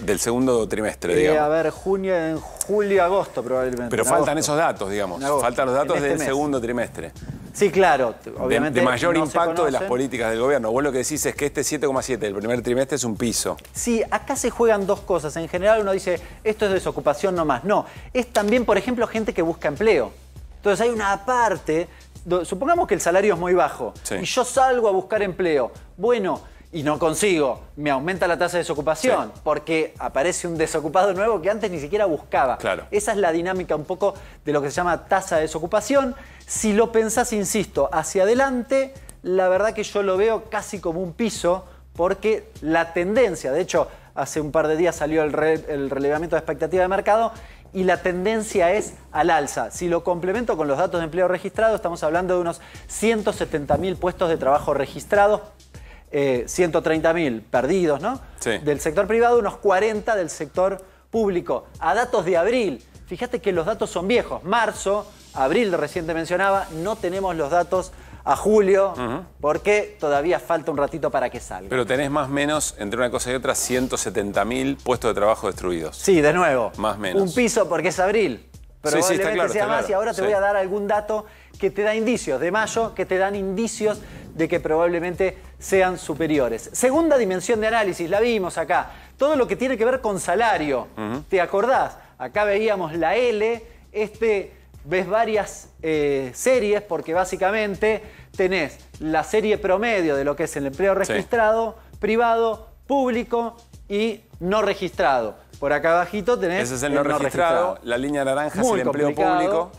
del segundo trimestre, eh, digamos. A ver, junio, en julio, agosto probablemente. Pero faltan esos datos, digamos. Faltan los datos este del segundo trimestre. Sí, claro, obviamente. De, mayor impacto de las políticas del gobierno. Vos lo que decís es que este 7,7 del primer trimestre es un piso. Sí, acá se juegan dos cosas. En general uno dice, esto es desocupación nomás. No, es también, por ejemplo, gente que busca empleo. Entonces hay una parte supongamos que el salario es muy bajo y yo salgo a buscar empleo, bueno, y no consigo, me aumenta la tasa de desocupación porque aparece un desocupado nuevo que antes ni siquiera buscaba. Esa es la dinámica un poco de lo que se llama tasa de desocupación. Si lo pensás, insisto, hacia adelante, la verdad que yo lo veo casi como un piso porque la tendencia, de hecho, hace un par de días salió el, el relevamiento de expectativa de mercado y la tendencia es al alza. Si lo complemento con los datos de empleo registrado, estamos hablando de unos 170.000 puestos de trabajo registrados, 130.000 eh, perdidos, ¿no? Del sector privado, unos 40 del sector público. A datos de abril, fíjate que los datos son viejos. Marzo, abril reciente mencionaba, no tenemos los datos a julio, porque todavía falta un ratito para que salga. Pero tenés más o menos, entre una cosa y otra, 170.000 puestos de trabajo destruidos. Sí, de nuevo. Más o menos. Un piso porque es abril. Probablemente sí, sea más y ahora te voy a dar algún dato que te da indicios de mayo, que te dan indicios de que probablemente sean superiores. Segunda dimensión de análisis, la vimos acá. Todo lo que tiene que ver con salario. ¿Te acordás? Acá veíamos la L, este ves varias eh, series porque básicamente tenés la serie promedio de lo que es el empleo registrado, privado, público y no registrado. Por acá abajito tenés... Ese es el, no, registrado, la línea naranja es el empleo público.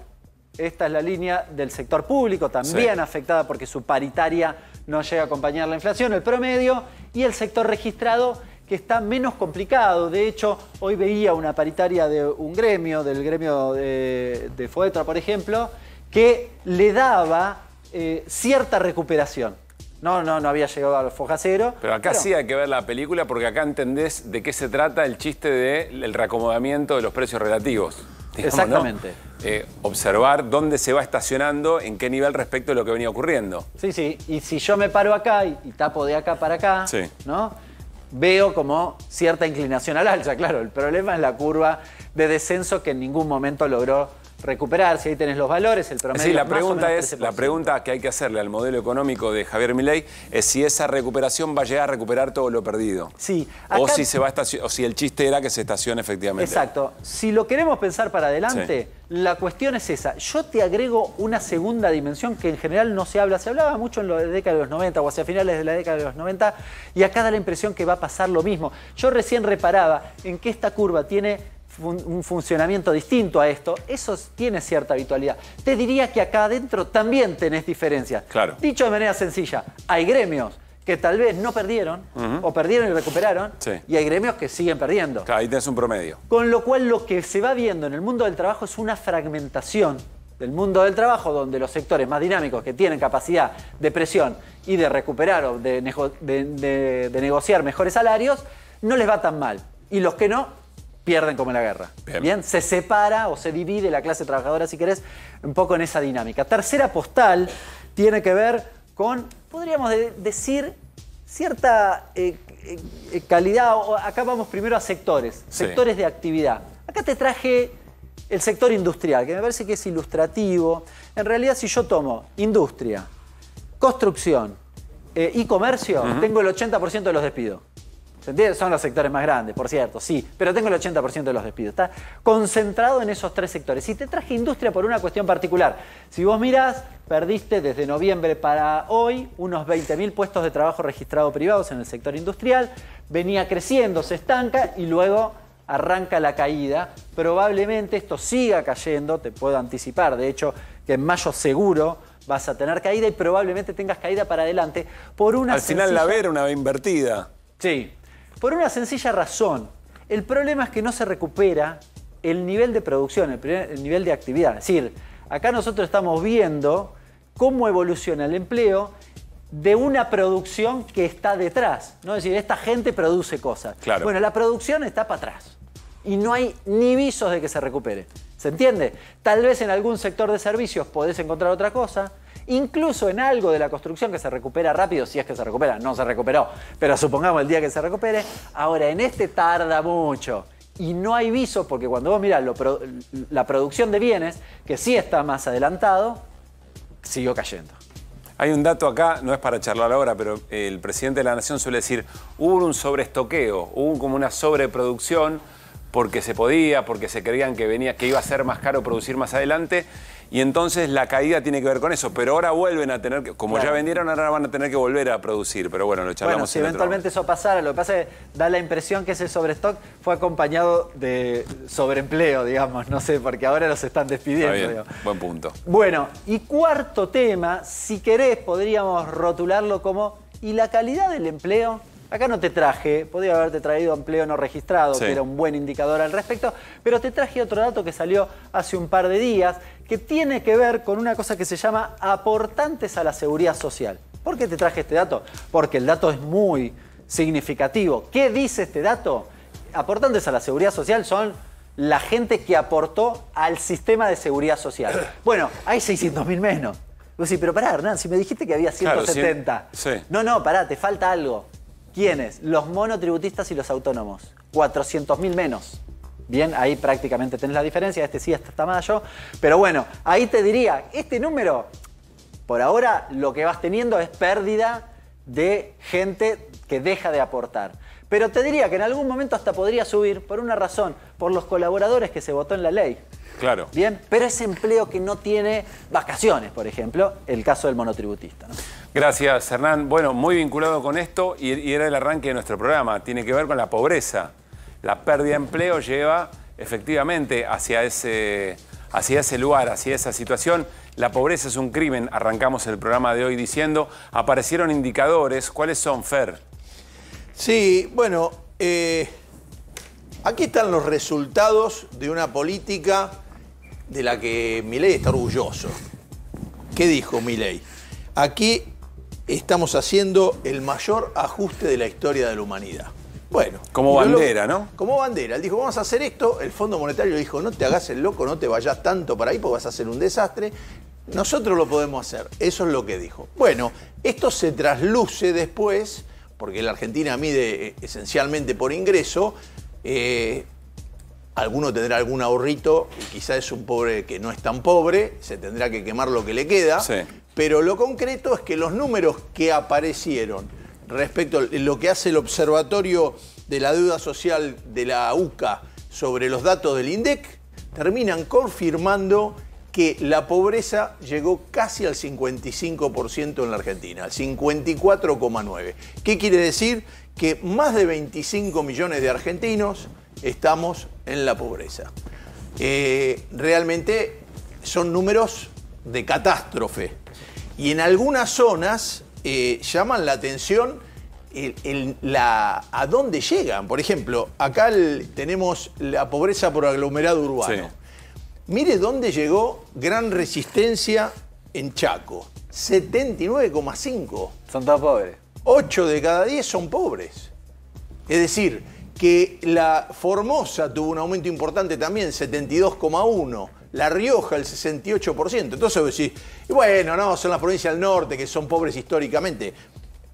Esta es la línea del sector público, también afectada porque su paritaria no llega a acompañar la inflación, el promedio, y el sector registrado que está menos complicado. De hecho, hoy veía una paritaria de un gremio, del gremio de, Foetra, por ejemplo, que le daba eh, cierta recuperación. No, no, no había llegado al fojacero. Pero acá sí hay que ver la película porque acá entendés de qué se trata el chiste del reacomodamiento de los precios relativos. Exactamente. Eh, observar dónde se va estacionando, en qué nivel respecto a lo que venía ocurriendo. Sí, sí. Y si yo me paro acá y, tapo de acá para acá, sí. ¿no? veo como cierta inclinación al alza, claro. El problema es la curva de descenso que en ningún momento logró Recuperar, si ahí tenés los valores, el promedio. Sí, la pregunta es, la pregunta que hay que hacerle al modelo económico de Javier Milei es si esa recuperación va a llegar a recuperar todo lo perdido. Sí. O si se va a estacion... o si el chiste era que se estacione efectivamente. Exacto. Si lo queremos pensar para adelante, la cuestión es esa. Yo te agrego una segunda dimensión que en general no se habla. Se hablaba mucho en la década de los 90 o hacia finales de la década de los 90 y acá da la impresión que va a pasar lo mismo. Yo recién reparaba en que esta curva tiene un funcionamiento distinto a esto, eso tiene cierta habitualidad. Te diría que acá adentro también tenés diferencias. Claro. Dicho de manera sencilla, hay gremios que tal vez no perdieron o perdieron y recuperaron y hay gremios que siguen perdiendo. Claro, ahí tenés un promedio. Con lo cual lo que se va viendo en el mundo del trabajo es una fragmentación del mundo del trabajo, donde los sectores más dinámicos que tienen capacidad de presión y de recuperar o de negociar mejores salarios, no les va tan mal. Y los que no, pierden como en la guerra. Bien. se separa o se divide la clase trabajadora, si querés, un poco en esa dinámica. Tercera postal tiene que ver con, podríamos decir, cierta eh, eh, eh, calidad. Acá vamos primero a sectores, sectores de actividad. Acá te traje el sector industrial, que me parece que es ilustrativo. En realidad, si yo tomo industria, construcción y comercio, tengo el 80% de los despidos. ¿Se entiende? Son los sectores más grandes, por cierto, sí, pero tengo el 80% de los despidos. Está concentrado en esos tres sectores. Y te traje industria por una cuestión particular. Si vos mirás, perdiste desde noviembre para hoy unos 20.000 puestos de trabajo registrados privados en el sector industrial. Venía creciendo, se estanca y luego arranca la caída. Probablemente esto siga cayendo, te puedo anticipar, de hecho, que en mayo seguro vas a tener caída y probablemente tengas caída para adelante por una Al final la ver una invertida. Sí, por una sencilla razón. El problema es que no se recupera el nivel de producción, el, nivel de actividad. Es decir, acá nosotros estamos viendo cómo evoluciona el empleo de una producción que está detrás. ¿no? Es decir, esta gente produce cosas. Claro. Bueno, la producción está para atrás. Y no hay ni visos de que se recupere. ¿Se entiende? Tal vez en algún sector de servicios podés encontrar otra cosa incluso en algo de la construcción que se recupera rápido, si es que se recupera, no se recuperó, pero supongamos el día que se recupere, ahora en este tarda mucho. Y no hay viso porque cuando vos mirás la producción de bienes, que sí está más adelantado, siguió cayendo. Hay un dato acá, no es para charlar ahora, pero eh, el presidente de la Nación suele decir, hubo un sobreestoqueo, hubo como una sobreproducción porque se podía, porque se creían que, venía, que iba a ser más caro producir más adelante y entonces la caída tiene que ver con eso. Pero ahora vuelven a tener que, como ya vendieron, ahora van a tener que volver a producir. Pero bueno, lo charlamos. Bueno, si eventualmente eso pasara, lo que pasa es que da la impresión que ese sobrestock fue acompañado de sobreempleo, digamos. No sé, porque ahora los están despidiendo. Buen punto. Bueno, y cuarto tema, si querés, podríamos rotularlo como ¿y la calidad del empleo? Acá no te traje, podía haberte traído empleo no registrado, que era un buen indicador al respecto, pero te traje otro dato que salió hace un par de días, que tiene que ver con una cosa que se llama aportantes a la seguridad social. ¿Por qué te traje este dato? Porque el dato es muy significativo. ¿Qué dice este dato? Aportantes a la seguridad social son la gente que aportó al sistema de seguridad social. Bueno, hay 600 mil menos. Sí, pero pará, Hernán, si me dijiste que había 170. No, no, pará, te falta algo. ¿Quiénes? Los monotributistas y los autónomos. 400.000 menos. Bien, ahí prácticamente tenés la diferencia, este sí hasta este mayo, pero bueno, ahí te diría, este número, por ahora lo que vas teniendo es pérdida de gente que deja de aportar. Pero te diría que en algún momento hasta podría subir por una razón, por los colaboradores que se votó en la ley. Claro. Bien, pero ese empleo que no tiene vacaciones, por ejemplo, el caso del monotributista. Gracias, Hernán. Bueno, muy vinculado con esto y, era el arranque de nuestro programa. Tiene que ver con la pobreza. La pérdida de empleo lleva efectivamente hacia ese, hacia ese lugar, hacia esa situación. La pobreza es un crimen, arrancamos el programa de hoy diciendo, aparecieron indicadores, ¿cuáles son, Fer? Sí, bueno, eh, aquí están los resultados de una política de la que Milei está orgulloso. ¿Qué dijo Milei? Aquí estamos haciendo el mayor ajuste de la historia de la humanidad. Bueno. Como bandera, ¿no? Como bandera. Él dijo, vamos a hacer esto. El Fondo Monetario dijo, no te hagas el loco, no te vayas tanto para ahí porque vas a hacer un desastre. Nosotros lo podemos hacer. Eso es lo que dijo. Bueno, esto se trasluce después, porque la Argentina mide eh, esencialmente por ingreso. Eh, alguno tendrá algún ahorrito y quizá es un pobre que no es tan pobre, se tendrá que quemar lo que le queda. Pero lo concreto es que los números que aparecieron respecto a lo que hace el Observatorio de la Deuda Social de la UCA sobre los datos del INDEC terminan confirmando que la pobreza llegó casi al 55% en la Argentina, al 54,9%. ¿Qué quiere decir? Que más de 25 millones de argentinos estamos en la pobreza. Eh, realmente son números de catástrofe. Y en algunas zonas eh, llaman la atención a dónde llegan. Por ejemplo, acá tenemos la pobreza por aglomerado urbano. Mire dónde llegó Gran Resistencia en Chaco. 79,5. Son todos pobres. 8 de cada 10 son pobres. Es decir, que la Formosa tuvo un aumento importante también, 72,1%. La Rioja, el 68%. Entonces vos decís, bueno, no, son las provincias del norte que son pobres históricamente.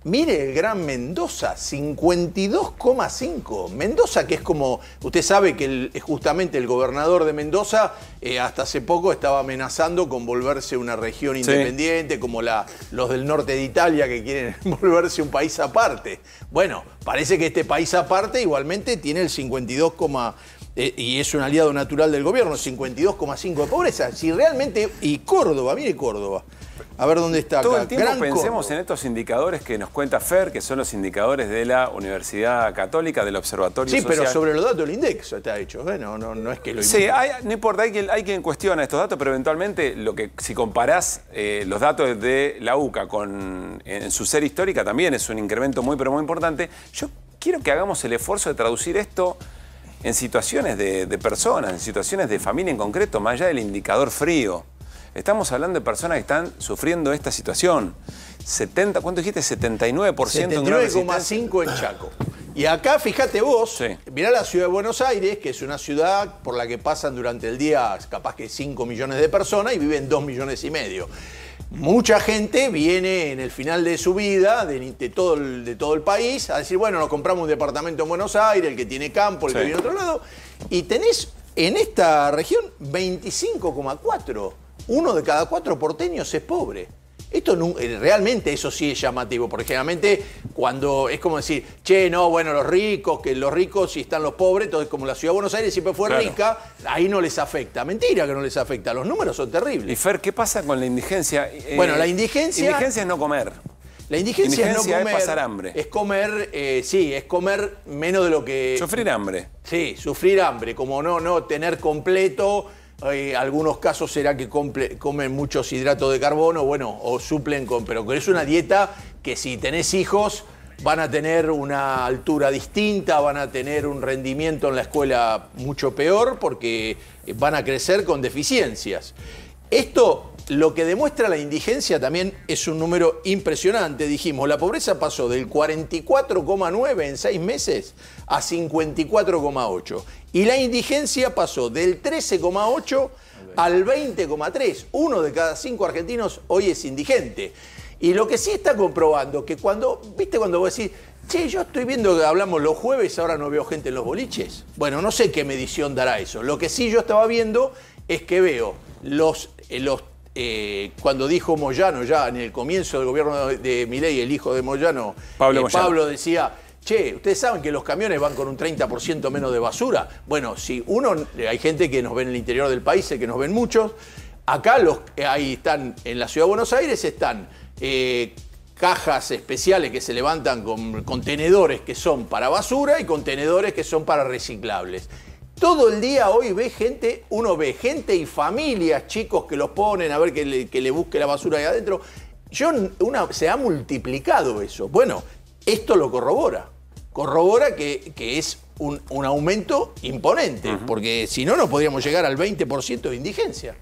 Mire el Gran Mendoza, 52,5. Mendoza, que es como, usted sabe que es justamente el gobernador de Mendoza eh, hasta hace poco estaba amenazando con volverse una región independiente, como los del norte de Italia que quieren volverse un país aparte. Bueno, parece que este país aparte igualmente tiene el 52, eh, y es un aliado natural del gobierno, 52,5 de pobreza. Si realmente, y Córdoba, mire Córdoba, a ver dónde está. Todo el tiempo pensemos en estos indicadores que nos cuenta Fer, que son los indicadores de la Universidad Católica, del Observatorio sí, Social. Sí, pero sobre los datos del INDEX está hecho. Bueno, ¿eh? no, es que lo Sí, no importa, hay quien, hay quien, cuestiona estos datos, pero eventualmente lo que si comparás eh, los datos de la UCA con, en, su serie histórica también es un incremento muy, pero muy importante. Yo quiero que hagamos el esfuerzo de traducir esto en situaciones de personas, en situaciones de familia en concreto, más allá del indicador frío. Estamos hablando de personas que están sufriendo esta situación. 70, ¿Cuánto dijiste? 79%, 79,5% en, en Chaco. Y acá, fíjate vos, mirá la ciudad de Buenos Aires, que es una ciudad por la que pasan durante el día capaz que 5 millones de personas y viven 2 millones y medio. Mucha gente viene en el final de su vida, de, todo el, de, todo el, país, a decir, bueno, nos compramos un departamento en Buenos Aires, el que tiene campo, el que viene a otro lado, y tenés en esta región 25,4 uno de cada cuatro porteños es pobre. Esto eh, realmente eso sí es llamativo, porque generalmente cuando es como decir, che, no, bueno, los ricos, que los ricos si están los pobres, entonces como la ciudad de Buenos Aires siempre fue rica, ahí no les afecta. Mentira que no les afecta, los números son terribles. Y Fer, ¿qué pasa con la indigencia? Eh, bueno, la indigencia. Indigencia es no comer. La indigencia, es no comer. Es pasar hambre. Es comer, eh, sí, es comer menos de lo que. Sufrir hambre. Sí, sufrir hambre, como no, no tener completo algunos casos será que comen muchos hidratos de carbono, bueno, o suplen con, pero es una dieta que si tenés hijos van a tener una altura distinta, van a tener un rendimiento en la escuela mucho peor porque van a crecer con deficiencias. Esto lo que demuestra la indigencia también es un número impresionante. Dijimos, la pobreza pasó del 44,9 en seis meses a 54,8. Y la indigencia pasó del 13,8 al 20,3. Uno de cada cinco argentinos hoy es indigente. Y lo que sí está comprobando, que cuando, viste cuando vos decís, che, yo estoy viendo que hablamos los jueves, ahora no veo gente en los boliches. Bueno, no sé qué medición dará eso. Lo que sí yo estaba viendo es que veo los, eh, los eh, cuando dijo Moyano, ya en el comienzo del gobierno de Milei, el hijo de Moyano, Pablo, eh, decía, che, ustedes saben que los camiones van con un 30% menos de basura. Bueno, si uno, eh, hay gente que nos ve en el interior del país, que nos ven muchos, acá ahí están, en la ciudad de Buenos Aires están cajas especiales que se levantan con contenedores que son para basura y contenedores que son para reciclables. Todo el día hoy ve gente, uno ve gente y familias, chicos que los ponen a ver que le, busque la basura ahí adentro. Yo, se ha multiplicado eso. Bueno, esto lo corrobora. Corrobora que, es un, aumento imponente, porque si no, no podríamos llegar al 20% de indigencia.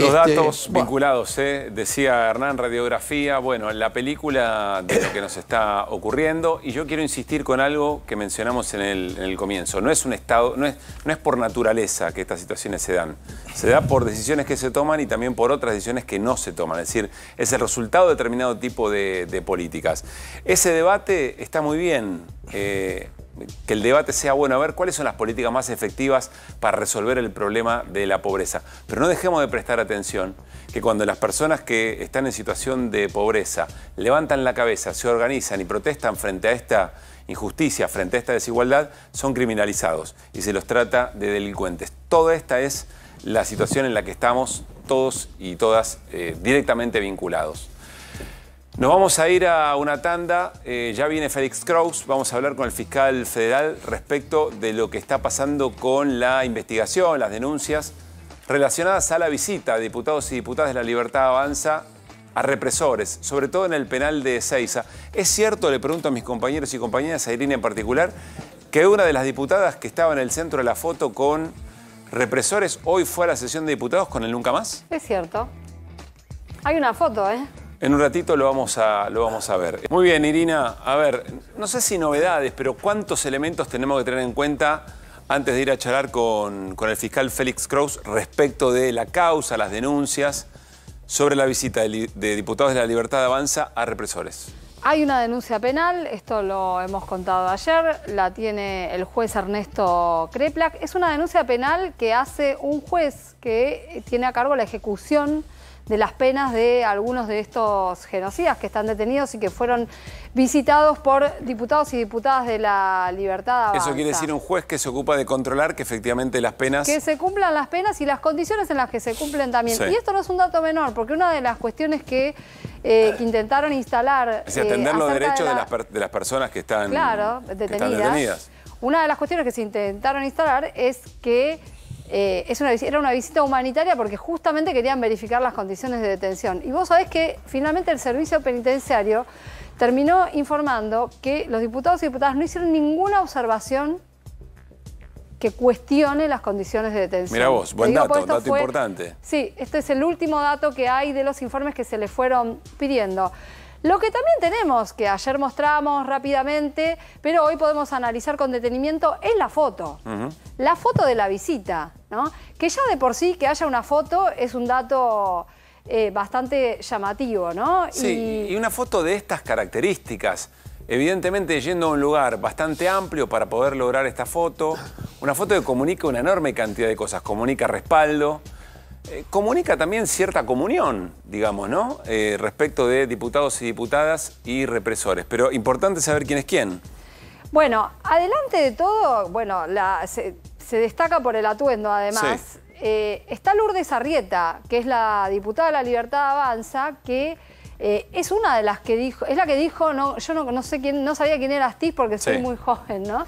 Los este, datos vinculados, eh, decía Hernán, radiografía, bueno, la película de lo que nos está ocurriendo y yo quiero insistir con algo que mencionamos en el, comienzo, no es un estado, no es, no es por naturaleza que estas situaciones se dan, se da por decisiones que se toman y también por otras decisiones que no se toman, es decir, es el resultado de determinado tipo de, políticas. Ese debate está muy bien, eh, que el debate sea, bueno, a ver cuáles son las políticas más efectivas para resolver el problema de la pobreza. Pero no dejemos de prestar atención que cuando las personas que están en situación de pobreza levantan la cabeza, se organizan y protestan frente a esta injusticia, frente a esta desigualdad, son criminalizados y se los trata de delincuentes. Toda esta es la situación en la que estamos todos y todas eh, directamente vinculados. Nos vamos a ir a una tanda, eh, ya viene Félix Kraus, vamos a hablar con el fiscal federal respecto de lo que está pasando con la investigación, las denuncias relacionadas a la visita de diputados y diputadas de la Libertad Avanza a represores, sobre todo en el penal de Ezeiza. ¿Es cierto, le pregunto a mis compañeros y compañeras, a Irina en particular, que una de las diputadas que estaba en el centro de la foto con represores hoy fue a la sesión de diputados con el Nunca Más? Es cierto. Hay una foto, ¿eh? En un ratito lo vamos, a, lo vamos a ver. Muy bien, Irina. A ver, no sé si novedades, pero ¿cuántos elementos tenemos que tener en cuenta antes de ir a charlar con, el fiscal Félix Kraus respecto de la causa, las denuncias sobre la visita de, de diputados de la Libertad de Avanza a represores? Hay una denuncia penal, esto lo hemos contado ayer, la tiene el juez Ernesto Kreplak. Es una denuncia penal que hace un juez que tiene a cargo la ejecución de las penas de algunos de estos genocidas que están detenidos y que fueron visitados por diputados y diputadas de la libertad. Avanza. Eso quiere decir un juez que se ocupa de controlar que efectivamente las penas... Que se cumplan las penas y las condiciones en las que se cumplen también. Y esto no es un dato menor, porque una de las cuestiones que... Eh, intentaron instalar... Es decir, eh, atender los derechos de, las personas que están, Que están detenidas. Una de las cuestiones que se intentaron instalar es que eh, era una visita humanitaria porque justamente querían verificar las condiciones de detención. Y vos sabés que finalmente el servicio penitenciario terminó informando que los diputados y diputadas no hicieron ninguna observación que cuestione las condiciones de detención. Mira vos, buen dato, dato importante. Sí, este es el último dato que hay de los informes que se le fueron pidiendo. Lo que también tenemos, que ayer mostramos rápidamente, pero hoy podemos analizar con detenimiento, es la foto. La foto de la visita, ¿no? Que ya de por sí que haya una foto es un dato eh, bastante llamativo, ¿no? Sí, y una foto de estas características. Evidentemente yendo a un lugar bastante amplio para poder lograr esta foto, una foto que comunica una enorme cantidad de cosas, comunica respaldo, eh, comunica también cierta comunión, digamos, ¿no? Eh, respecto de diputados y diputadas y represores. Pero importante saber quién es quién. Bueno, adelante de todo, bueno, se, destaca por el atuendo además. Eh, está Lourdes Arrieta, que es la diputada de la Libertad Avanza, que es una de las que dijo, es la que dijo, no, yo no, sé quién, no sabía quién era Astiz porque soy muy joven, ¿no?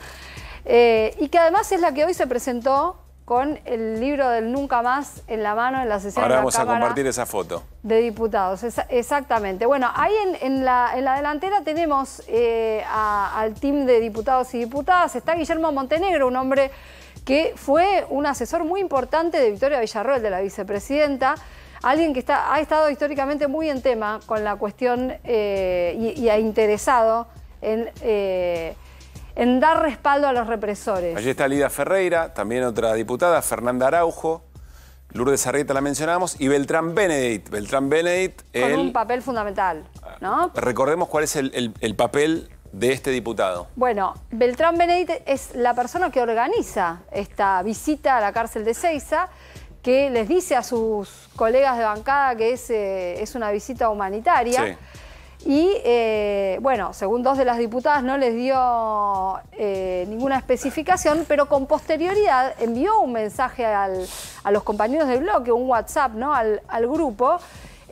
y que además es la que hoy se presentó con el libro del Nunca Más en la mano en la sesión Ahora de la vamos a compartir esa foto. De diputados, exactamente. Bueno, ahí en, la, delantera tenemos eh, al team de diputados y diputadas. Está Guillermo Montenegro, un hombre que fue un asesor muy importante de Victoria Villarroel, de la vicepresidenta. Alguien que está, ha estado históricamente muy en tema con la cuestión eh, y, ha interesado en... Eh, en dar respaldo a los represores. Allí está Lida Ferreira, también otra diputada, Fernanda Araujo, Lourdes Arrieta la mencionamos, y Beltrán Benedict. Beltrán Benedict... Con un papel fundamental, ¿no? Recordemos cuál es el, papel de este diputado. Bueno, Beltrán Benedict es la persona que organiza esta visita a la cárcel de Ceiza, que les dice a sus colegas de bancada que es, eh, es una visita humanitaria. Sí. Y eh, bueno, según dos de las diputadas no les dio eh, ninguna especificación, pero con posterioridad envió un mensaje a los compañeros del bloque, un WhatsApp ¿no? al, al grupo,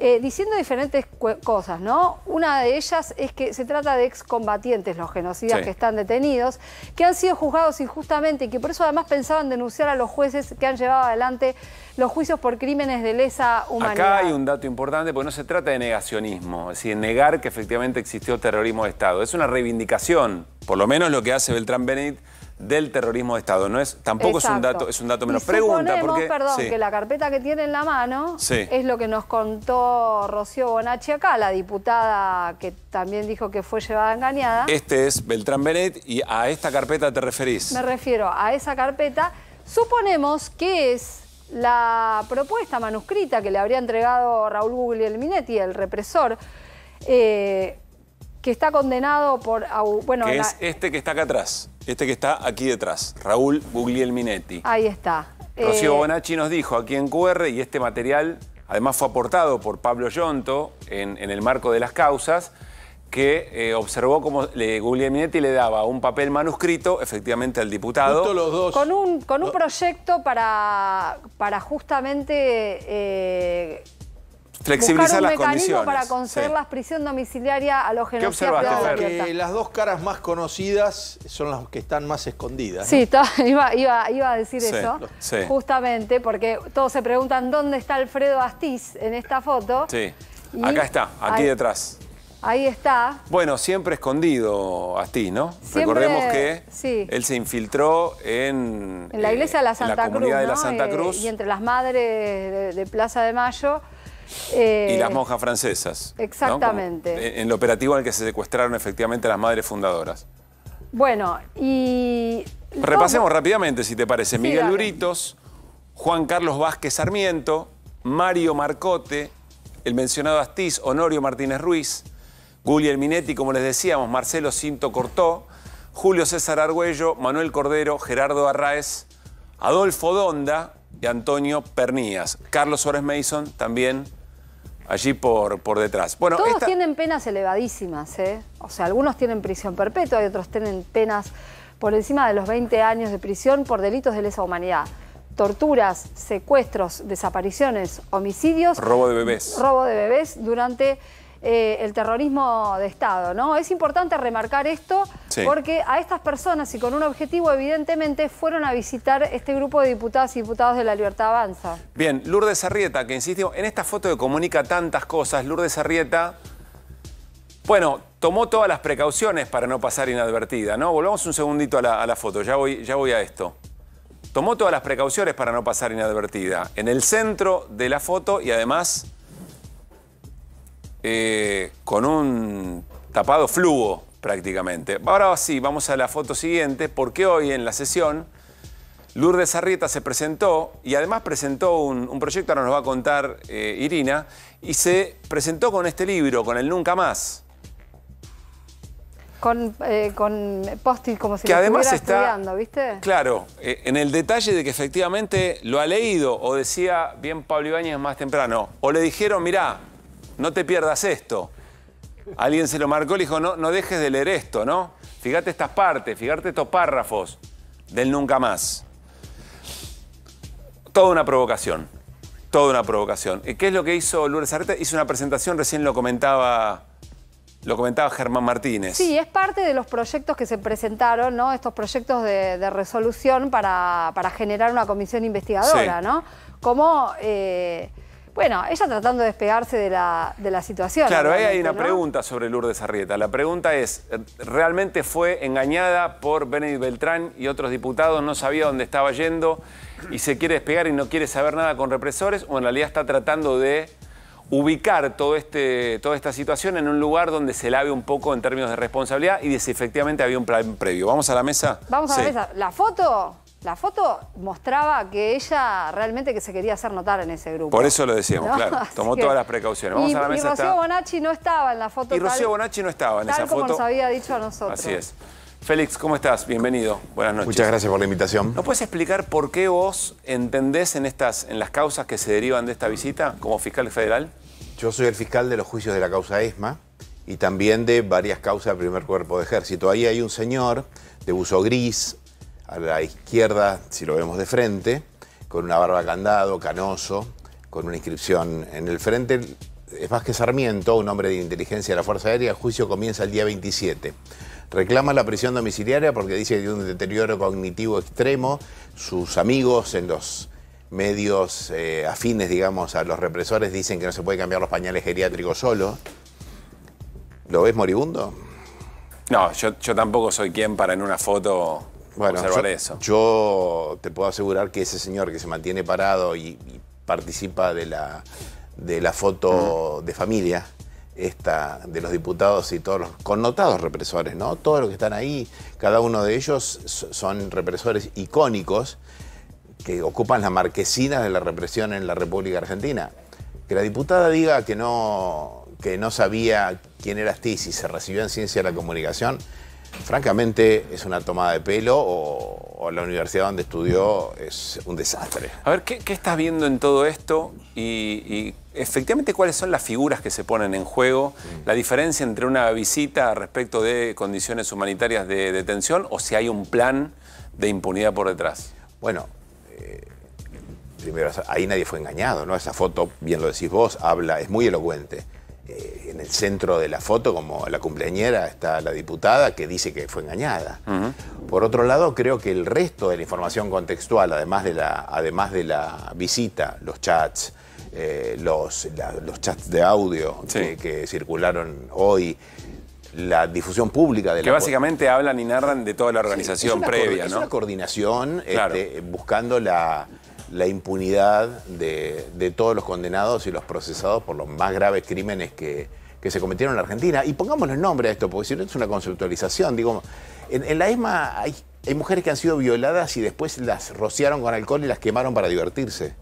eh, diciendo diferentes cosas, ¿no? Una de ellas es que se trata de excombatientes, los genocidas que están detenidos, que han sido juzgados injustamente y que por eso además pensaban denunciar a los jueces que han llevado adelante los juicios por crímenes de lesa humanidad. Acá hay un dato importante, porque no se trata de negacionismo, es decir, negar que efectivamente existió terrorismo de Estado. Es una reivindicación, por lo menos lo que hace Beltrán Benítez del terrorismo de Estado. No es, tampoco es un dato, es un dato menos. Y Pregunta, porque, perdón, que la carpeta que tiene en la mano es lo que nos contó Rocío Bonacci acá, la diputada que también dijo que fue llevada engañada. Este es Beltrán Benet y a esta carpeta te referís. Me refiero a esa carpeta. Suponemos que es la propuesta manuscrita que le habría entregado Raúl Guglielminetti, el represor, eh, que está condenado por... Bueno, que es este que está acá atrás, este que está aquí detrás, Raúl Guglielminetti. Ahí está. Rocío eh, Bonacci nos dijo aquí en QR, y este material además fue aportado por Pablo Yonto en, el marco de las causas, que eh, observó cómo Guglielminetti le daba un papel manuscrito, efectivamente, al diputado. Con un, con un proyecto para, para justamente eh, flexibiliza las condiciones. para conservar la prisión domiciliaria a los genocidas. ¿Qué que las dos caras más conocidas son las que están más escondidas. Sí, iba, a decir eso, justamente, porque todos se preguntan dónde está Alfredo Astiz en esta foto. Sí, acá está, aquí detrás. Ahí está. Bueno, siempre escondido Astiz, ¿no? Recordemos que él se infiltró en, la iglesia de la eh, Santa comunidad Cruz, de la Santa eh, Cruz. y entre las madres de Plaza de Mayo eh, y las monjas francesas. Exactamente. Eh, en el operativo en el que se secuestraron efectivamente las madres fundadoras. Bueno, y... Repasemos rápidamente, si te parece. Miguel Duritos Juan Carlos Vázquez Sarmiento, Mario Marcote, el mencionado Astiz, Honorio Martínez Ruiz, Gulli Minetti, como les decíamos, Marcelo Cinto Cortó, Julio César Argüello, Manuel Cordero, Gerardo Arraez, Adolfo Donda y Antonio Pernías. Carlos Suárez Mason también allí por, por detrás. Todos tienen penas elevadísimas, ¿eh? O sea, algunos tienen prisión perpetua y otros tienen penas por encima de los 20 años de prisión por delitos de lesa humanidad. Torturas, secuestros, desapariciones, homicidios. Robo de bebés. Robo de bebés durante eh, el terrorismo de Estado, ¿no? Es importante remarcar esto porque a estas personas y con un objetivo evidentemente fueron a visitar este grupo de diputadas y diputados de la Libertad Avanza. Bien, Lourdes Arrieta, que insistió, en esta foto que comunica tantas cosas, Lourdes Arrieta, bueno, tomó todas las precauciones para no pasar inadvertida, ¿no? Volvamos un segundito a la, foto, ya voy, ya voy a esto tomó todas las precauciones para no pasar inadvertida. En el centro de la foto y además eh, con un tapado fluo prácticamente. Ahora sí, vamos a la foto siguiente, porque hoy en la sesión Lourdes Arrieta se presentó y además presentó un, proyecto, ahora nos va a contar eh, Irina, y se presentó con este libro, con el Nunca Más. Con, eh, post-it como si que además está, estudiando, ¿viste? Claro, en el detalle de que efectivamente lo ha leído, o decía bien Pablo Ibáñez más temprano, o le dijeron, mirá, no te pierdas esto. Alguien se lo marcó y dijo, no, no dejes de leer esto, ¿no? Fíjate estas partes, fíjate estos párrafos del nunca más. Toda una provocación, toda una provocación. ¿Y qué es lo que hizo Lourdes Arreta? Hizo una presentación, recién lo comentaba lo comentaba Germán Martínez. Sí, es parte de los proyectos que se presentaron, ¿no? Estos proyectos de, resolución para, generar una comisión investigadora, ¿no? Como eh, bueno, ella tratando de despegarse de la, de la situación. Claro, ahí hay una pregunta sobre Lourdes Arrieta. La pregunta es, ¿realmente fue engañada por Benedict Beltrán y otros diputados? ¿No sabía dónde estaba yendo y se quiere despegar y no quiere saber nada con represores? ¿O en realidad está tratando de ubicar todo este, toda esta situación en un lugar donde se lave un poco en términos de responsabilidad y de si efectivamente había un plan previo? ¿Vamos a la mesa? Vamos a la mesa. ¿La foto? La foto mostraba que ella realmente que se quería hacer notar en ese grupo. Por eso lo decíamos, claro. Tomó todas las precauciones. y, Rocío Bonacci no estaba en la foto. Y Rocío Bonacci no estaba en esa foto. como nos había dicho a nosotros. Así es. Félix, ¿cómo estás? Bienvenido. Buenas noches. Muchas gracias por la invitación. ¿No puedes explicar por qué vos entendés en, estas, en las causas que se derivan de esta visita como fiscal federal? Yo soy el fiscal de los juicios de la causa ESMA y también de varias causas del primer cuerpo de ejército. Ahí hay un señor de buzo gris, a la izquierda, si lo vemos de frente, con una barba candado, canoso, con una inscripción en el frente. Es más que Sarmiento, un hombre de inteligencia de la Fuerza Aérea, el juicio comienza el día 27. Reclama la prisión domiciliaria porque dice que tiene un deterioro cognitivo extremo. Sus amigos en los medios eh, afines, digamos, a los represores dicen que no se puede cambiar los pañales geriátricos solo. ¿Lo ves moribundo? No, yo, yo tampoco soy quien para en una foto bueno, yo, te puedo asegurar que ese señor que se mantiene parado y, participa de la, de la foto de familia, esta, de los diputados y todos los connotados represores, ¿no? Todos los que están ahí, cada uno de ellos son represores icónicos que ocupan las marquesinas de la represión en la República Argentina. Que la diputada diga que no, que no sabía quién era ti si se recibió en ciencia de la comunicación, francamente es una tomada de pelo o, la universidad donde estudió es un desastre. A ver, ¿qué, estás viendo en todo esto y, efectivamente cuáles son las figuras que se ponen en juego? Mm. La diferencia entre una visita respecto de condiciones humanitarias de detención o si hay un plan de impunidad por detrás. Bueno, eh, primero, ahí nadie fue engañado, ¿no? Esa foto, bien lo decís vos, habla, es muy elocuente. Eh, en el centro de la foto, como la cumpleañera, está la diputada que dice que fue engañada. Por otro lado, creo que el resto de la información contextual, además de la, además de la visita, los chats, eh, los, chats de audio que, circularon hoy, la difusión pública de que la... Que básicamente hablan y narran de toda la organización previa, ¿no? Es una coordinación este, buscando la, la impunidad de, todos los condenados y los procesados por los más graves crímenes que, se cometieron en Argentina. Y pongámosle nombre a esto, porque si no es una conceptualización. Digo, en, la ESMA hay, mujeres que han sido violadas y después las rociaron con alcohol y las quemaron para divertirse.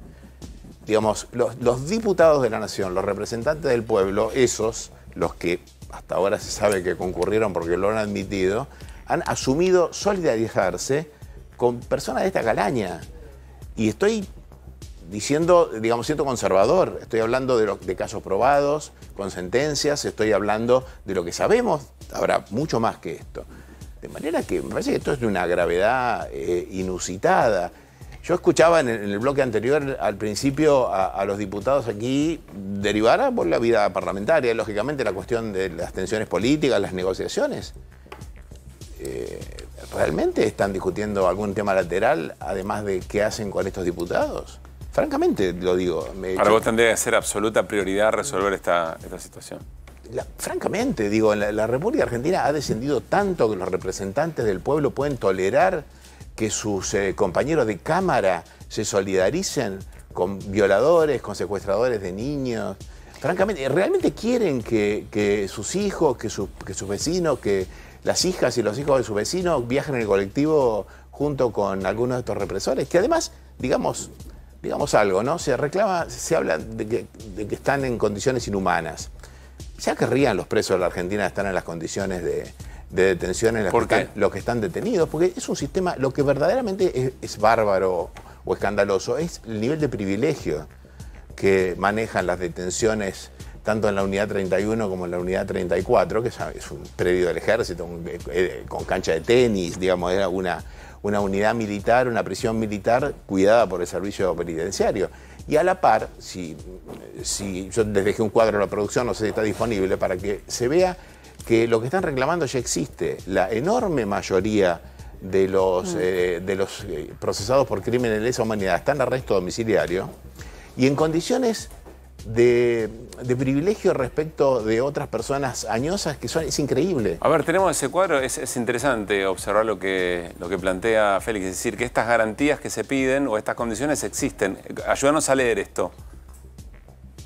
Digamos, los, los diputados de la nación, los representantes del pueblo, esos, los que hasta ahora se sabe que concurrieron porque lo han admitido, han asumido solidarizarse con personas de esta calaña. Y estoy diciendo, digamos, siento conservador, estoy hablando de, casos probados, con sentencias, estoy hablando de lo que sabemos, habrá mucho más que esto. De manera que me parece que esto es de una gravedad eh, inusitada. Yo escuchaba en el, bloque anterior, al principio, a, a, los diputados aquí derivar por la vida parlamentaria, lógicamente la cuestión de las tensiones políticas, las negociaciones. Eh, ¿realmente están discutiendo algún tema lateral además de qué hacen con estos diputados? Francamente lo digo. Me, Para vos tendría que ser absoluta prioridad resolver esta, situación. francamente, digo, la, República Argentina ha descendido tanto que los representantes del pueblo pueden tolerar que sus eh, compañeros de cámara se solidaricen con violadores, con secuestradores de niños. Francamente, ¿realmente quieren que, sus hijos, que sus vecinos, que, las hijas y los hijos de su vecino viajan en el colectivo junto con algunos de estos represores, que además, digamos, digamos algo, ¿no? Se reclama, se habla de que, están en condiciones inhumanas. Ya querrían los presos de la Argentina estar en las condiciones de, detención en las que Están, los que están detenidos, porque es un sistema, lo que verdaderamente es bárbaro o escandaloso es el nivel de privilegio que manejan las detenciones tanto en la unidad 31 como en la unidad 34, que es un predio del ejército, eh, eh, con cancha de tenis, digamos, era una, una unidad militar, una prisión militar cuidada por el servicio penitenciario. Y a la par, si, si yo les dejé un cuadro de la producción, no sé si está disponible, para que se vea que lo que están reclamando ya existe. La enorme mayoría de los, mm. eh, de los procesados por crímenes de lesa humanidad están en arresto domiciliario y en condiciones de, privilegio respecto de otras personas añosas que son, es increíble. A ver, tenemos ese cuadro, es, interesante observar lo que, lo que plantea Félix, es decir, que estas garantías que se piden o estas condiciones existen. Ayúdanos a leer esto.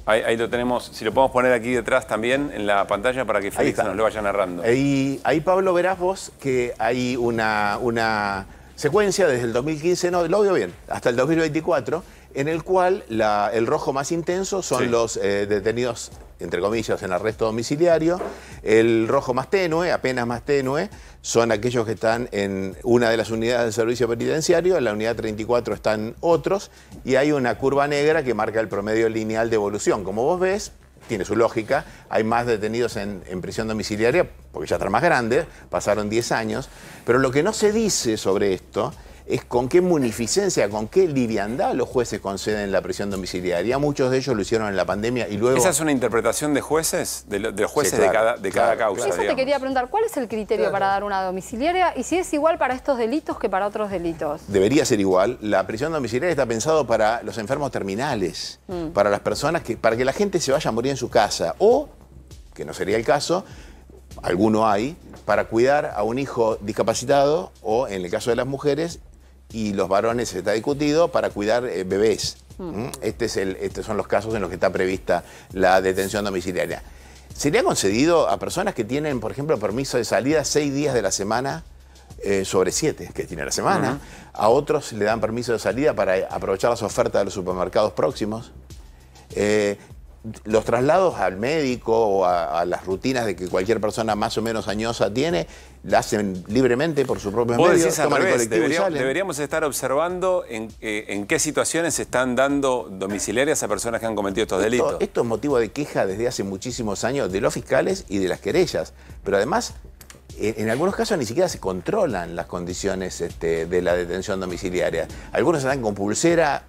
Ahí, lo tenemos, si lo podemos poner aquí detrás también en la pantalla para que Félix nos lo vaya narrando. Ahí, ahí Pablo, verás vos que hay una, una secuencia desde el 2015, no, lo veo bien, hasta el 2024 en el cual el rojo más intenso son los eh, detenidos, entre comillas, en arresto domiciliario. El rojo más tenue, apenas más tenue, son aquellos que están en una de las unidades del servicio penitenciario, en la unidad 34 están otros, y hay una curva negra que marca el promedio lineal de evolución. Como vos ves, tiene su lógica, hay más detenidos en, en, prisión domiciliaria, porque ya están más grandes, pasaron 10 años, pero lo que no se dice sobre esto es con qué munificencia, con qué liviandad los jueces conceden la prisión domiciliaria. Muchos de ellos lo hicieron en la pandemia y luego... ¿Esa es una interpretación de jueces? De, los jueces de, cada, de causa. Eso te quería preguntar, ¿cuál es el criterio para dar una domiciliaria? Y si es igual para estos delitos que para otros delitos. Debería ser igual. La prisión domiciliaria está pensado para los enfermos terminales, mm. para las personas que... para que la gente se vaya a morir en su casa. O, que no sería el caso, alguno hay, para cuidar a un hijo discapacitado o, en el caso de las mujeres, y los varones está discutido para cuidar eh, bebés. Mm. ¿Mm? Este es el, estos son los casos en los que está prevista la detención domiciliaria. ¿Sería concedido a personas que tienen, por ejemplo, permiso de salida seis días de la semana? Eh, sobre siete que tiene la semana, a otros le dan permiso de salida para aprovechar las ofertas de los supermercados próximos. Eh, los traslados al médico o a, las rutinas de que cualquier persona más o menos añosa tiene, la hacen libremente por su propio medio. deberíamos, estar observando eh, en, qué situaciones se están dando domiciliarias a personas que han cometido estos delitos. Esto es motivo de queja desde hace muchísimos años de los fiscales y de las querellas. Pero además, en, algunos casos ni siquiera se controlan las condiciones este, de la detención domiciliaria. Algunos dan con pulsera,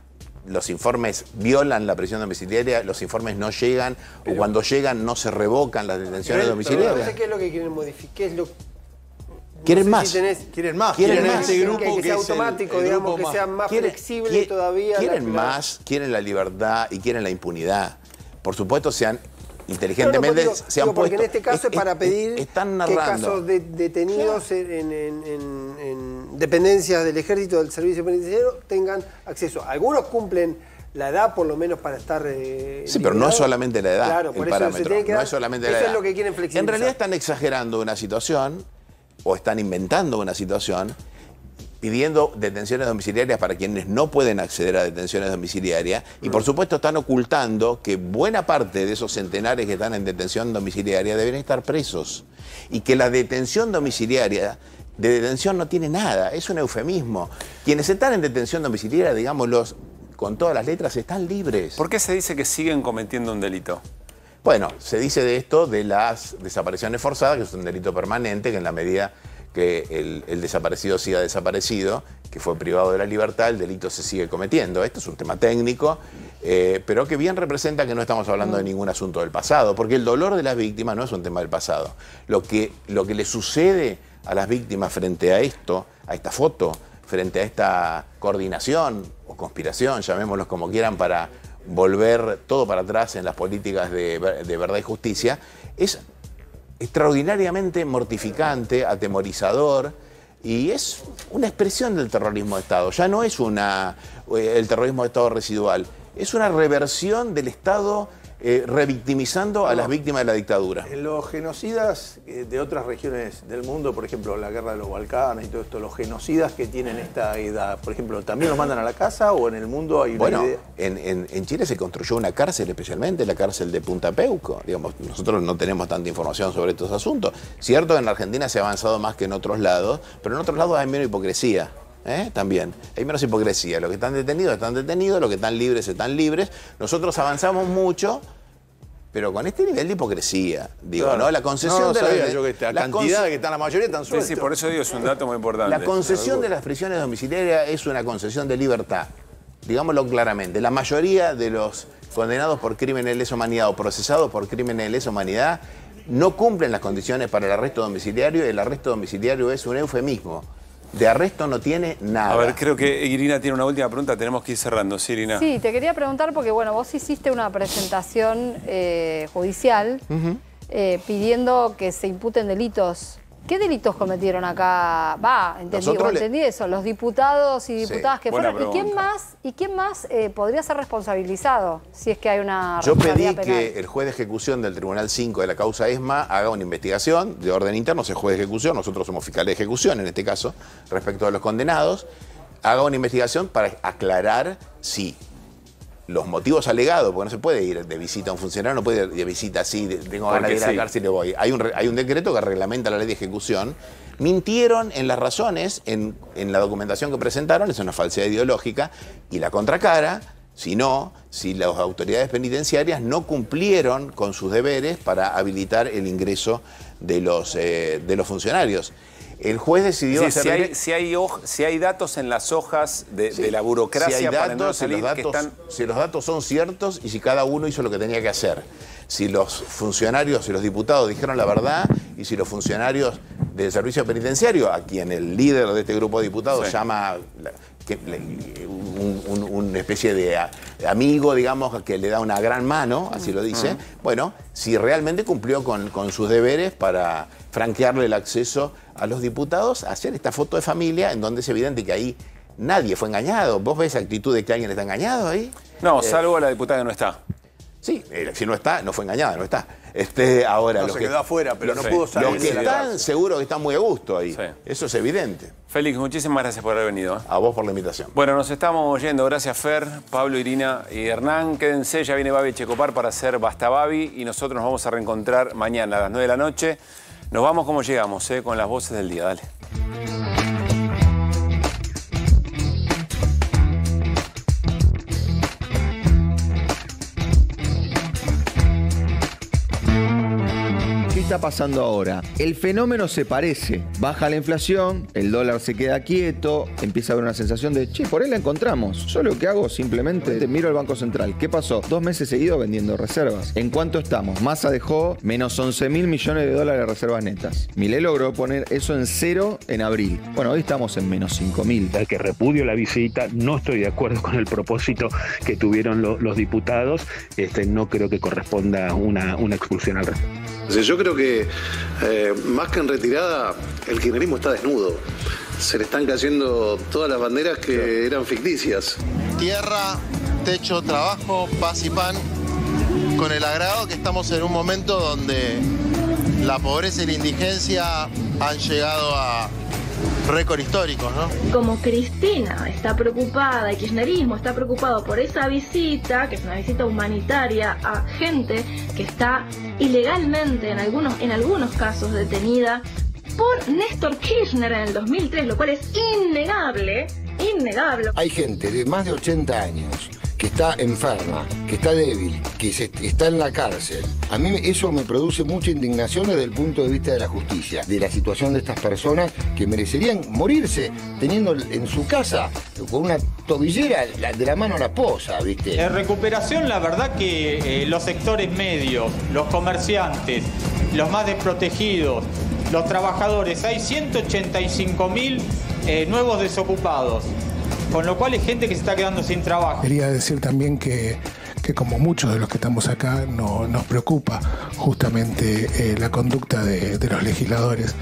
los informes violan la prisión domiciliaria, los informes no llegan, o cuando llegan no se revocan las detenciones domiciliarias. qué es lo que quieren modificar, es lo... Quieren, más. quieren más. quieren más. Quieren más. Este grupo que, sea automático, digamos, que más. sea más flexible todavía. Quieren más, quieren la libertad y quieren la impunidad. Por supuesto, sean inteligentemente se han puesto... Porque en este caso es, para pedir están que casos de, detenidos en, dependencias del ejército, del servicio penitenciario, tengan acceso. Algunos cumplen la edad, por lo menos, para estar... Eh, sí, pero no es solamente la edad claro, el parámetro. no es solamente la edad. Eso es lo que quieren flexibilizar. En realidad están exagerando una situación o están inventando una situación pidiendo detenciones domiciliarias para quienes no pueden acceder a detenciones domiciliarias y por mm. supuesto están ocultando que buena parte de esos centenares que están en detención domiciliaria deben estar presos y que la detención domiciliaria de detención no tiene nada, es un eufemismo. Quienes están en detención domiciliaria, digámoslo con todas las letras, están libres. ¿Por qué se dice que siguen cometiendo un delito? Bueno, se dice de esto, de las desapariciones forzadas, que es un delito permanente, que en la medida que el, desaparecido siga desaparecido, que fue privado de la libertad, el delito se sigue cometiendo. Esto es un tema técnico, eh, pero que bien representa que no estamos hablando de ningún asunto del pasado, porque el dolor de las víctimas no es un tema del pasado. Lo que, lo que le sucede a las víctimas frente a esto, a esta foto, frente a esta coordinación o conspiración, llamémoslos como quieran, para volver todo para atrás en las políticas de, de verdad y justicia, es extraordinariamente mortificante, atemorizador, y es una expresión del terrorismo de Estado. Ya no es una, eh, el terrorismo de Estado residual, es una reversión del Estado eh, revictimizando a las víctimas de la dictadura. Eh, los genocidas eh, de otras regiones del mundo, por ejemplo, la guerra de los Balcanes y todo esto, los genocidas que tienen esta edad, por ejemplo, ¿también los mandan a la casa o en el mundo hay una Bueno, En, en, en, Chile se construyó una cárcel especialmente, la cárcel de Punta Peuco. Digamos, nosotros no tenemos tanta información sobre estos asuntos. Cierto, en Argentina se ha avanzado más que en otros lados, pero en otros lados hay menos hipocresía. ¿eh? también. Hay menos hipocresía. Los que están detenidos están detenidos, los que están libres están libres. Nosotros avanzamos mucho, pero con este nivel de hipocresía, digo, ¿no? La concesión de la, yo que la mayoría por eso digo, es un dato muy importante. La concesión de las prisiones domiciliarias es una concesión de libertad. Digámoslo claramente, la mayoría de los condenados por crimen de lesa humanidad o procesados por crímenes de lesa humanidad no cumplen las condiciones para el arresto domiciliario y el arresto domiciliario es un eufemismo de arresto no tiene nada. A ver, creo que Irina tiene una última pregunta, tenemos que ir cerrando, sí, Irina. Sí, te quería preguntar porque, bueno, vos hiciste una presentación eh, judicial eh, pidiendo que se imputen delitos ¿Qué delitos cometieron acá? Va, entendí, entendí eso, los diputados y diputadas que fueron. ¿Y quién más, y quién más eh, podría ser responsabilizado si es que hay una Yo pedí que el juez de ejecución del Tribunal 5 de la causa ESMA haga una investigación de orden interno, se juez de ejecución, nosotros somos fiscales de ejecución en este caso, respecto a los condenados, haga una investigación para aclarar si los motivos alegados, porque no se puede ir de visita a un funcionario, no puede ir de visita así, tengo ganas de ir a la cárcel y le voy. Hay un, decreto que reglamenta la ley de ejecución. Mintieron en las razones, en, la documentación que presentaron, es una falsedad ideológica, y la contracara, si no, si las autoridades penitenciarias no cumplieron con sus deberes para habilitar el ingreso de los eh, funcionarios. El juez decidió Si hay, datos en las hojas de, la burocracia si los datos, si los datos son ciertos y si cada uno hizo lo que tenía que hacer. Si los funcionarios y si los diputados dijeron la verdad y si los funcionarios del servicio penitenciario, a quien el líder de este grupo de diputados llama una especie de, amigo, digamos, que le da una gran mano, así lo dice, bueno, si realmente cumplió con, sus deberes para franquearle el acceso a los diputados, hacer esta foto de familia en donde es evidente que ahí nadie fue engañado. ¿Vos ves actitud de que alguien está engañado ahí? No, eh, salvo la diputada que no está. Sí, eh, si no está, no fue engañada, no está esté ahora, no, se quedó afuera, pero no pudo salir. Los que están seguro que están muy a gusto ahí. Eso es evidente. Félix, muchísimas gracias por haber venido. ¿eh? A vos por la invitación. Bueno, nos estamos yendo. Gracias, Fer, Pablo, Irina y Hernán. Quédense, ya viene Babi Checopar para hacer Basta Babi y nosotros nos vamos a reencontrar mañana a las 9 de la noche. Nos vamos como llegamos, ¿eh? con las voces del día. Dale. está pasando ahora? El fenómeno se parece. Baja la inflación, el dólar se queda quieto, empieza a haber una sensación de, che, por él la encontramos. Yo lo que hago simplemente te miro al Banco Central. ¿Qué pasó? Dos meses seguidos vendiendo reservas. ¿En cuánto estamos? Massa dejó menos 11 mil millones de dólares de reservas netas. Milé logró poner eso en cero en abril. Bueno, hoy estamos en menos 5 mil. Tal que repudio la visita, no estoy de acuerdo con el propósito que tuvieron los diputados. Este, no creo que corresponda una, una expulsión al resto. Yo creo que eh, más que en retirada, el kirchnerismo está desnudo. Se le están cayendo todas las banderas que eran ficticias. Tierra, techo, trabajo, paz y pan, con el agrado que estamos en un momento donde la pobreza y la indigencia han llegado a récord histórico, ¿no? Como Cristina está preocupada, el kirchnerismo está preocupado por esa visita, que es una visita humanitaria a gente que está ilegalmente, en algunos, en algunos casos, detenida por Néstor Kirchner en el 2003, lo cual es innegable, innegable. Hay gente de más de 80 años que está enferma, que está débil, que está en la cárcel. A mí eso me produce mucha indignación desde el punto de vista de la justicia, de la situación de estas personas que merecerían morirse teniendo en su casa con una tobillera de la mano a la posa, ¿viste? En recuperación, la verdad que eh, los sectores medios, los comerciantes, los más desprotegidos, los trabajadores, hay 185 mil eh, nuevos desocupados. Con lo cual hay gente que se está quedando sin trabajo. Quería decir también que como muchos de los que estamos acá no, nos preocupa justamente eh, la conducta de, los legisladores.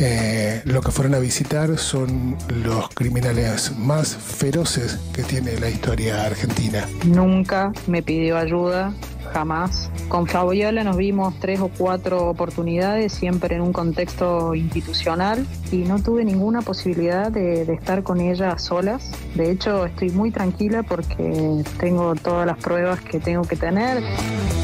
Eh, lo que fueron a visitar son los criminales más feroces que tiene la historia argentina. Nunca me pidió ayuda jamás. Con Fabiola nos vimos tres o cuatro oportunidades, siempre en un contexto institucional, y no tuve ninguna posibilidad de, de estar con ella solas. De hecho, estoy muy tranquila porque tengo todas las pruebas que tengo que tener.